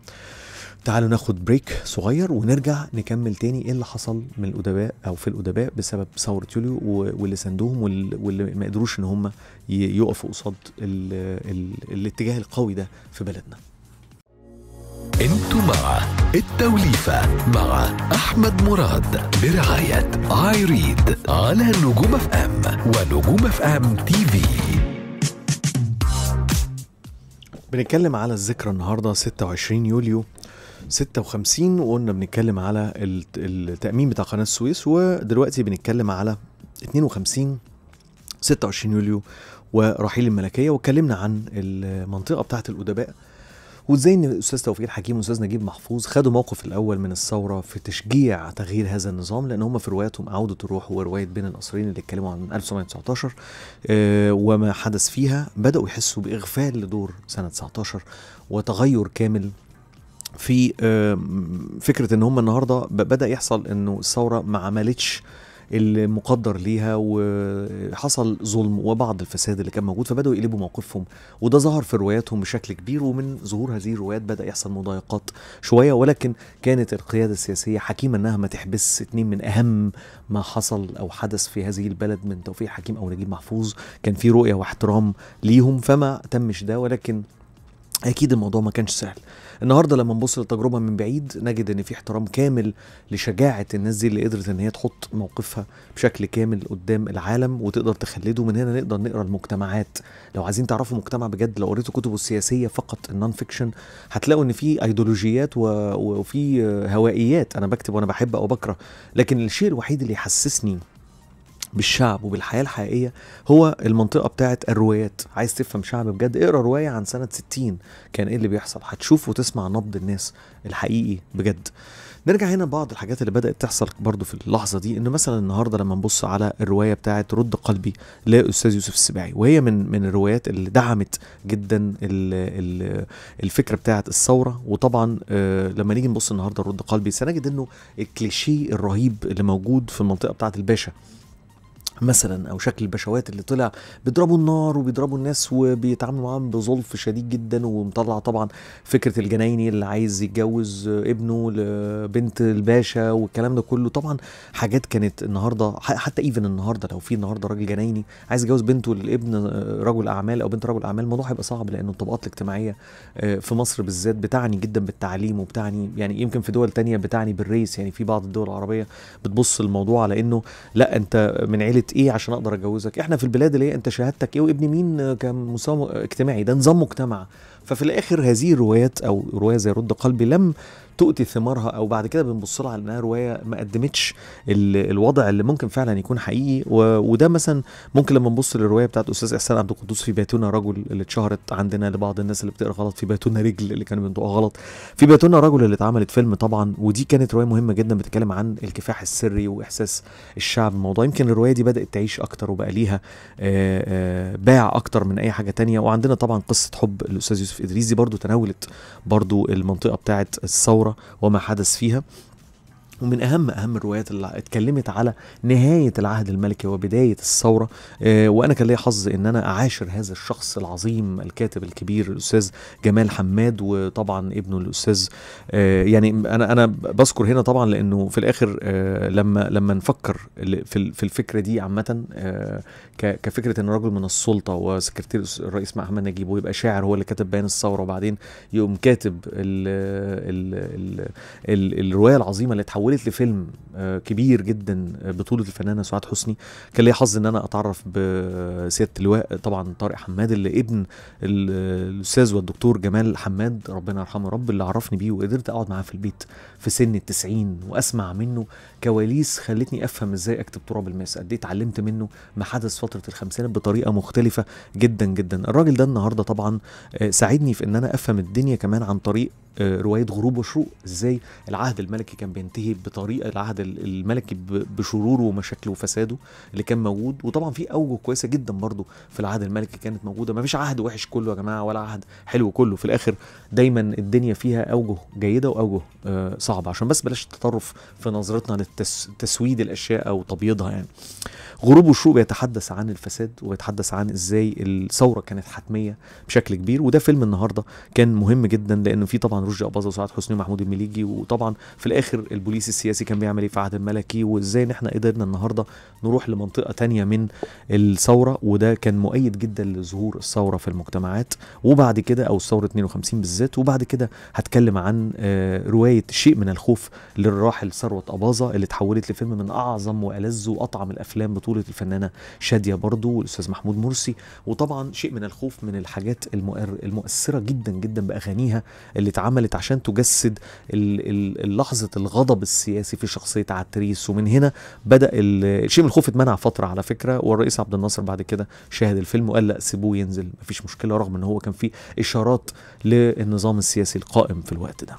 تعالوا ناخد بريك صغير ونرجع نكمل تاني ايه اللي حصل من الادباء او في الادباء بسبب ثوره يوليو واللي ساندوهم واللي ما قدروش ان هم يقفوا قصاد الاتجاه القوي ده في بلدنا انتم مع التوليفة مع أحمد مراد برعاية اي ريد على نجوم اف ام ونجوم اف ام تي في بنتكلم على الذكرى النهاردة 26 يوليو 56 وقلنا بنتكلم على التأمين بتاع قناة السويس ودلوقتي بنتكلم على 52 26 يوليو ورحيل الملكية واتكلمنا عن المنطقة بتاعت الأدباء وازاي ان الاستاذ توفيق الحكيم والاستاذ نجيب محفوظ خدوا موقف الاول من الثوره في تشجيع تغيير هذا النظام لان هم في رواياتهم عوده الروح وروايه بين القصرين اللي اتكلموا عن 1919 آه، وما حدث فيها بداوا يحسوا باغفال لدور سنه 19 وتغير كامل في آه، فكره ان هم النهارده بدا يحصل انه الثوره ما عملتش المقدر ليها وحصل ظلم وبعض الفساد اللي كان موجود فبداوا يقلبوا موقفهم وده ظهر في رواياتهم بشكل كبير ومن ظهور هذه الروايات بدا يحصل مضايقات شويه ولكن كانت القياده السياسيه حكيمه انها ما تحبس اتنين من اهم ما حصل او حدث في هذه البلد من توفيق حكيم او نجيب محفوظ كان في رؤيه واحترام ليهم فما تمش ده ولكن اكيد الموضوع ما كانش سهل النهارده لما نبص للتجربه من بعيد نجد ان في احترام كامل لشجاعه الناس دي اللي قدرت ان هي تحط موقفها بشكل كامل قدام العالم وتقدر تخلده من هنا نقدر نقرا المجتمعات لو عايزين تعرفوا مجتمع بجد لو قريتوا كتبه السياسيه فقط النون فيكشن هتلاقوا ان في ايديولوجيات و... وفي هوائيات انا بكتب وانا بحب او بكره لكن الشيء الوحيد اللي يحسسني بالشعب وبالحياه الحقيقيه هو المنطقه بتاعه الروايات عايز تفهم شعب بجد اقرا روايه عن سنه 60 كان ايه اللي بيحصل هتشوف وتسمع نبض الناس الحقيقي بجد نرجع هنا بعض الحاجات اللي بدات تحصل برضو في اللحظه دي ان مثلا النهارده لما نبص على الروايه بتاعه رد قلبي لاستاذ يوسف السباعي وهي من من الروايات اللي دعمت جدا الـ الـ الفكره بتاعه الثوره وطبعا آه، لما نيجي نبص النهارده لرد قلبي سنجد انه الكليشيه الرهيب اللي موجود في المنطقه بتاعه الباشا مثلا او شكل البشوات اللي طلع بيضربوا النار وبيضربوا الناس وبيتعاملوا معاهم بظلف شديد جدا ومطلع طبعا فكره الجنايني اللي عايز يتجوز ابنه لبنت الباشا والكلام ده كله طبعا حاجات كانت النهارده حتى ايفن النهارده لو في النهارده راجل جنايني عايز يتجوز بنته لابن رجل اعمال او بنت رجل اعمال الموضوع هيبقى صعب لان الطبقات الاجتماعيه آه، في مصر بالذات بتعني جدا بالتعليم وبتعني يعني يمكن في دول تانية بتعني بالريس يعني في بعض الدول العربيه بتبص الموضوع على انه لا انت من عيله ايه عشان اقدر اتجوزك احنا في البلاد اللي هي انت شهادتك ايه وابن مين كمساهم اجتماعي ده نظام مجتمع ففي الاخر هذه الروايات او روايه زي رد قلبي لم تؤتي ثمارها او بعد كده بنبص لها على انها روايه ما قدمتش الوضع اللي ممكن فعلا يكون حقيقي وده مثلا ممكن لما نبص للروايه بتاعت استاذ احسان عبد القدوس في بيتنا رجل اللي اتشهرت عندنا لبعض الناس اللي بتقرا غلط في بيتنا رجل اللي كانوا بينطقوها غلط في بيتنا رجل اللي اتعملت فيلم طبعا ودي كانت روايه مهمه جدا بتتكلم عن الكفاح السري واحساس الشعب الموضوع يمكن الروايه دي بدات تعيش اكتر وبقى ليها آه، آه، باع اكتر من اي حاجه تانية وعندنا طبعا قصه حب الاستاذ يوسف ادريسي برضو تناولت برضو المنطقه بتاعت الثوره الكرة وما حدث فيها ومن اهم اهم الروايات اللي اتكلمت على نهايه العهد الملكي وبدايه الثوره أه وانا كان لي حظ ان انا اعاشر هذا الشخص العظيم الكاتب الكبير الاستاذ جمال حماد وطبعا ابنه الاستاذ أه يعني انا انا بذكر هنا طبعا لانه في الاخر أه لما لما نفكر في الفكره دي عامه آه، كفكره ان رجل من السلطه وسكرتير الرئيس محمد نجيب ويبقى شاعر هو اللي كتب بيان الثوره وبعدين يقوم كاتب الـ الـ الـ الروايه العظيمه اللي اتحولت لفيلم آه، كبير جدا آه، بطوله الفنانه سعاد حسني كان لي حظ ان انا اتعرف بسياده اللواء طبعا طارق حماد اللي ابن آه، الاستاذ والدكتور جمال حماد ربنا يرحمه رب اللي عرفني بيه وقدرت اقعد معاه في البيت في سن التسعين واسمع منه كواليس خلتني افهم ازاي اكتب تراب الماس قد ايه اتعلمت منه ما حدث فتره الخمسينات بطريقه مختلفه جدا جدا الراجل ده النهارده طبعا آه، ساعدني في ان انا افهم الدنيا كمان عن طريق آه، روايه غروب وشروق ازاي العهد الملكي كان بينتهي بطريقه العهد الملكي بشروره ومشاكله وفساده اللي كان موجود وطبعا في اوجه كويسه جدا برضه في العهد الملكي كانت موجوده مفيش عهد وحش كله يا جماعه ولا عهد حلو كله في الاخر دايما الدنيا فيها اوجه جيده واوجه آه، صعبه عشان بس بلاش التطرف في نظرتنا للتسويد الاشياء او تبييضها يعني غروب وشروق بيتحدث عن الفساد ويتحدث عن ازاي الثوره كانت حتميه بشكل كبير وده فيلم النهارده كان مهم جدا لان في طبعا رشدي اباظه وسعاد حسني ومحمود المليجي وطبعا في الاخر البوليس السياسي كان بيعمل ايه في عهد الملكي وازاي ان احنا قدرنا النهارده نروح لمنطقه تانية من الثوره وده كان مؤيد جدا لظهور الثوره في المجتمعات وبعد كده او الثوره 52 بالذات وبعد كده هتكلم عن آه، روايه شيء من الخوف للراحل ثروت اباظه اللي اتحولت لفيلم من اعظم والذ واطعم الافلام بطولة بطولة الفنانة شادية برضو والأستاذ محمود مرسي وطبعا شيء من الخوف من الحاجات المؤثرة جدا جدا بأغانيها اللي اتعملت عشان تجسد لحظة الغضب السياسي في شخصية عتريس ومن هنا بدأ شيء من الخوف اتمنع فترة على فكرة والرئيس عبد الناصر بعد كده شاهد الفيلم وقال لا سيبوه ينزل مفيش مشكلة رغم ان هو كان فيه إشارات للنظام السياسي القائم في الوقت ده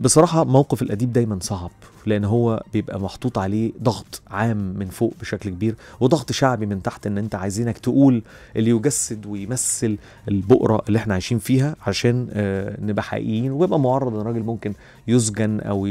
بصراحة موقف الأديب دايما صعب لان هو بيبقى محطوط عليه ضغط عام من فوق بشكل كبير وضغط شعبي من تحت ان انت عايزينك تقول اللي يجسد ويمثل البؤره اللي احنا عايشين فيها عشان آه، نبقى حقيقيين ويبقى معرض ان راجل ممكن يسجن او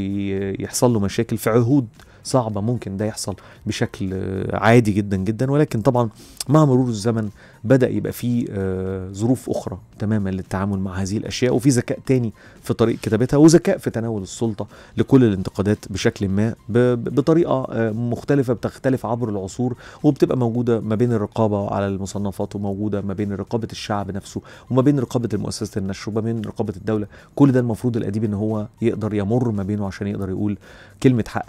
يحصل له مشاكل في عهود صعبه ممكن ده يحصل بشكل آه، عادي جدا جدا ولكن طبعا مع مرور الزمن بدا يبقى في آه، ظروف اخرى تماما للتعامل مع هذه الاشياء وفي ذكاء تاني في طريقه كتابتها وذكاء في تناول السلطه لكل الانتقادات بشكل ما بطريقه آه، مختلفه بتختلف عبر العصور وبتبقى موجوده ما بين الرقابه على المصنفات وموجوده ما بين رقابه الشعب نفسه وما بين رقابه مؤسسه النشر وما بين رقابه الدوله كل ده المفروض الاديب ان هو يقدر يمر ما بينه عشان يقدر يقول كلمه حق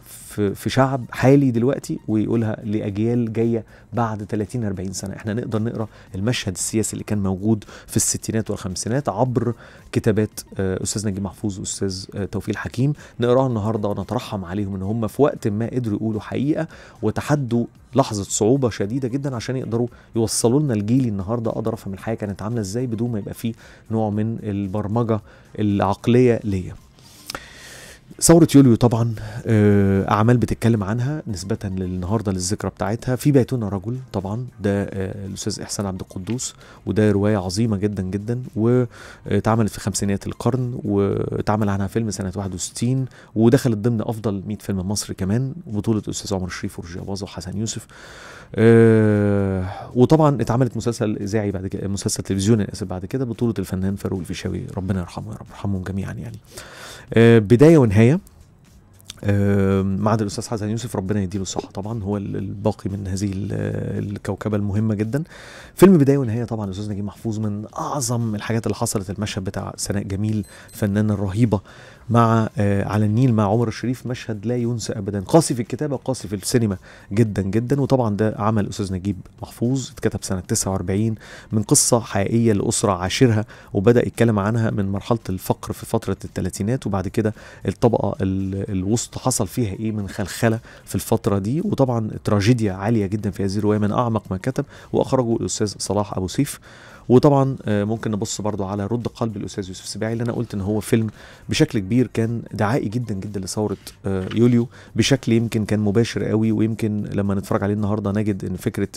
في شعب حالي دلوقتي ويقولها لاجيال جايه بعد 30 40 سنه احنا نقدر نقرا المشهد السياسي اللي كان موجود في الستينات والخمسينات عبر كتابات آه، أستاذ نجيب محفوظ وأستاذ آه، توفيق الحكيم نقراها النهاردة ونترحم عليهم إن هم في وقت ما قدروا يقولوا حقيقة وتحدوا لحظة صعوبة شديدة جدا عشان يقدروا يوصلوا لنا الجيل النهارده اقدر افهم الحياة كانت عاملة ازاي بدون ما يبقى فيه نوع من البرمجة العقلية ليا ثورة يوليو طبعا آه، أعمال بتتكلم عنها نسبة للنهاردة للذكرى بتاعتها في بيتنا رجل طبعا ده آه، الأستاذ إحسان عبد القدوس وده رواية عظيمة جدا جدا واتعملت في خمسينيات القرن واتعمل عنها فيلم سنة 61 ودخلت ضمن أفضل 100 فيلم مصر كمان بطولة الأستاذ عمر الشريف ورجي أباظة وحسن يوسف آه، وطبعا اتعملت مسلسل إذاعي بعد كده مسلسل تلفزيوني بعد كده بطولة الفنان فاروق الفيشاوي ربنا يرحمه يا رب يرحمهم جميعا يعني آه، بدايه ونهايه آه، معهد الاستاذ حسن يوسف ربنا يديله الصحه طبعا هو الباقي من هذه الكوكبه المهمه جدا فيلم بدايه ونهايه طبعا الاستاذ نجيب محفوظ من اعظم الحاجات اللي حصلت المشهد بتاع سناء جميل فنانه رهيبه مع آه، على النيل مع عمر الشريف مشهد لا ينسى ابدا قاسي في الكتابه قاسي في السينما جدا جدا وطبعا ده عمل استاذ نجيب محفوظ اتكتب سنه 49 من قصه حقيقيه لاسره عاشرها وبدا يتكلم عنها من مرحله الفقر في فتره الثلاثينات وبعد كده الطبقه الوسطى حصل فيها ايه من خلخله في الفتره دي وطبعا تراجيديا عاليه جدا في هذه الروايه من اعمق ما كتب واخرجه الاستاذ صلاح ابو سيف وطبعا آه، ممكن نبص برضو على رد قلب الاستاذ يوسف سباعي اللي انا قلت ان هو فيلم بشكل كبير كان دعائي جدا جدا لثوره آه، يوليو بشكل يمكن كان مباشر قوي ويمكن لما نتفرج عليه النهارده نجد ان فكره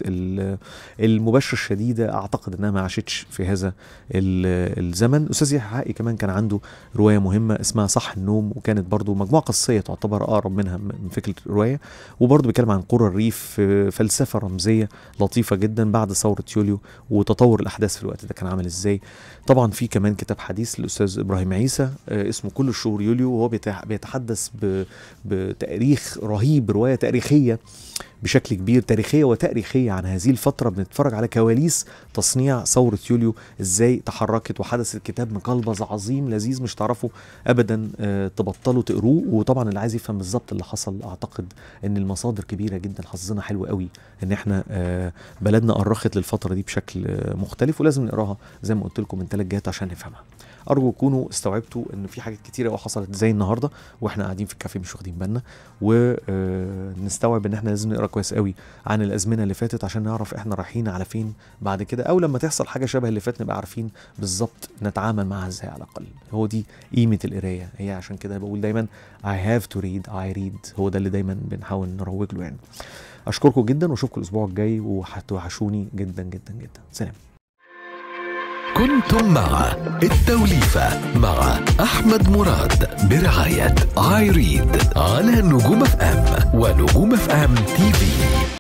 المباشره الشديده اعتقد انها ما عاشتش في هذا الزمن استاذ يحيى حقي كمان كان عنده روايه مهمه اسمها صح النوم وكانت برضو مجموعه قصيه تعتبر اقرب منها من فكره الروايه وبرضو بيتكلم عن قرى الريف آه، فلسفه رمزيه لطيفه جدا بعد ثوره يوليو وتطور الاحداث في الوقت ده كان عامل ازاي طبعا في كمان كتاب حديث للاستاذ ابراهيم عيسى آه، اسمه كل الشهور يوليو وهو بيتحدث بتاريخ رهيب روايه تاريخيه بشكل كبير تاريخيه وتاريخيه عن هذه الفتره بنتفرج على كواليس تصنيع ثوره يوليو ازاي تحركت وحدث الكتاب مقلبز عظيم لذيذ مش تعرفوا ابدا آه، تبطلوا تقروه وطبعا اللي عايز يفهم بالظبط اللي حصل اعتقد ان المصادر كبيره جدا حظنا حلو قوي ان احنا آه، بلدنا أرخت للفتره دي بشكل آه، مختلف ولازم نقراها زي ما قلت لكم من ثلاث جهات عشان نفهمها ارجو تكونوا استوعبتوا ان في حاجات كتيره قوي حصلت زي النهارده واحنا قاعدين في الكافيه مش واخدين بالنا ونستوعب آه، ان احنا لازم نقرا كويس قوي عن الازمنه اللي فاتت عشان نعرف احنا رايحين على فين بعد كده او لما تحصل حاجه شبه اللي فات نبقى عارفين بالظبط نتعامل معاها ازاي على الاقل هو دي قيمه القرايه هي عشان كده بقول دايما I have to read I read هو ده اللي دايما بنحاول نروج له يعني اشكركم جدا واشوفكم الاسبوع الجاي وهتوحشوني جدا جدا جدا سلام كنتم مع التوليفة مع أحمد مراد برعاية عايريد على نجوم اف ام ونجوم اف ام تي في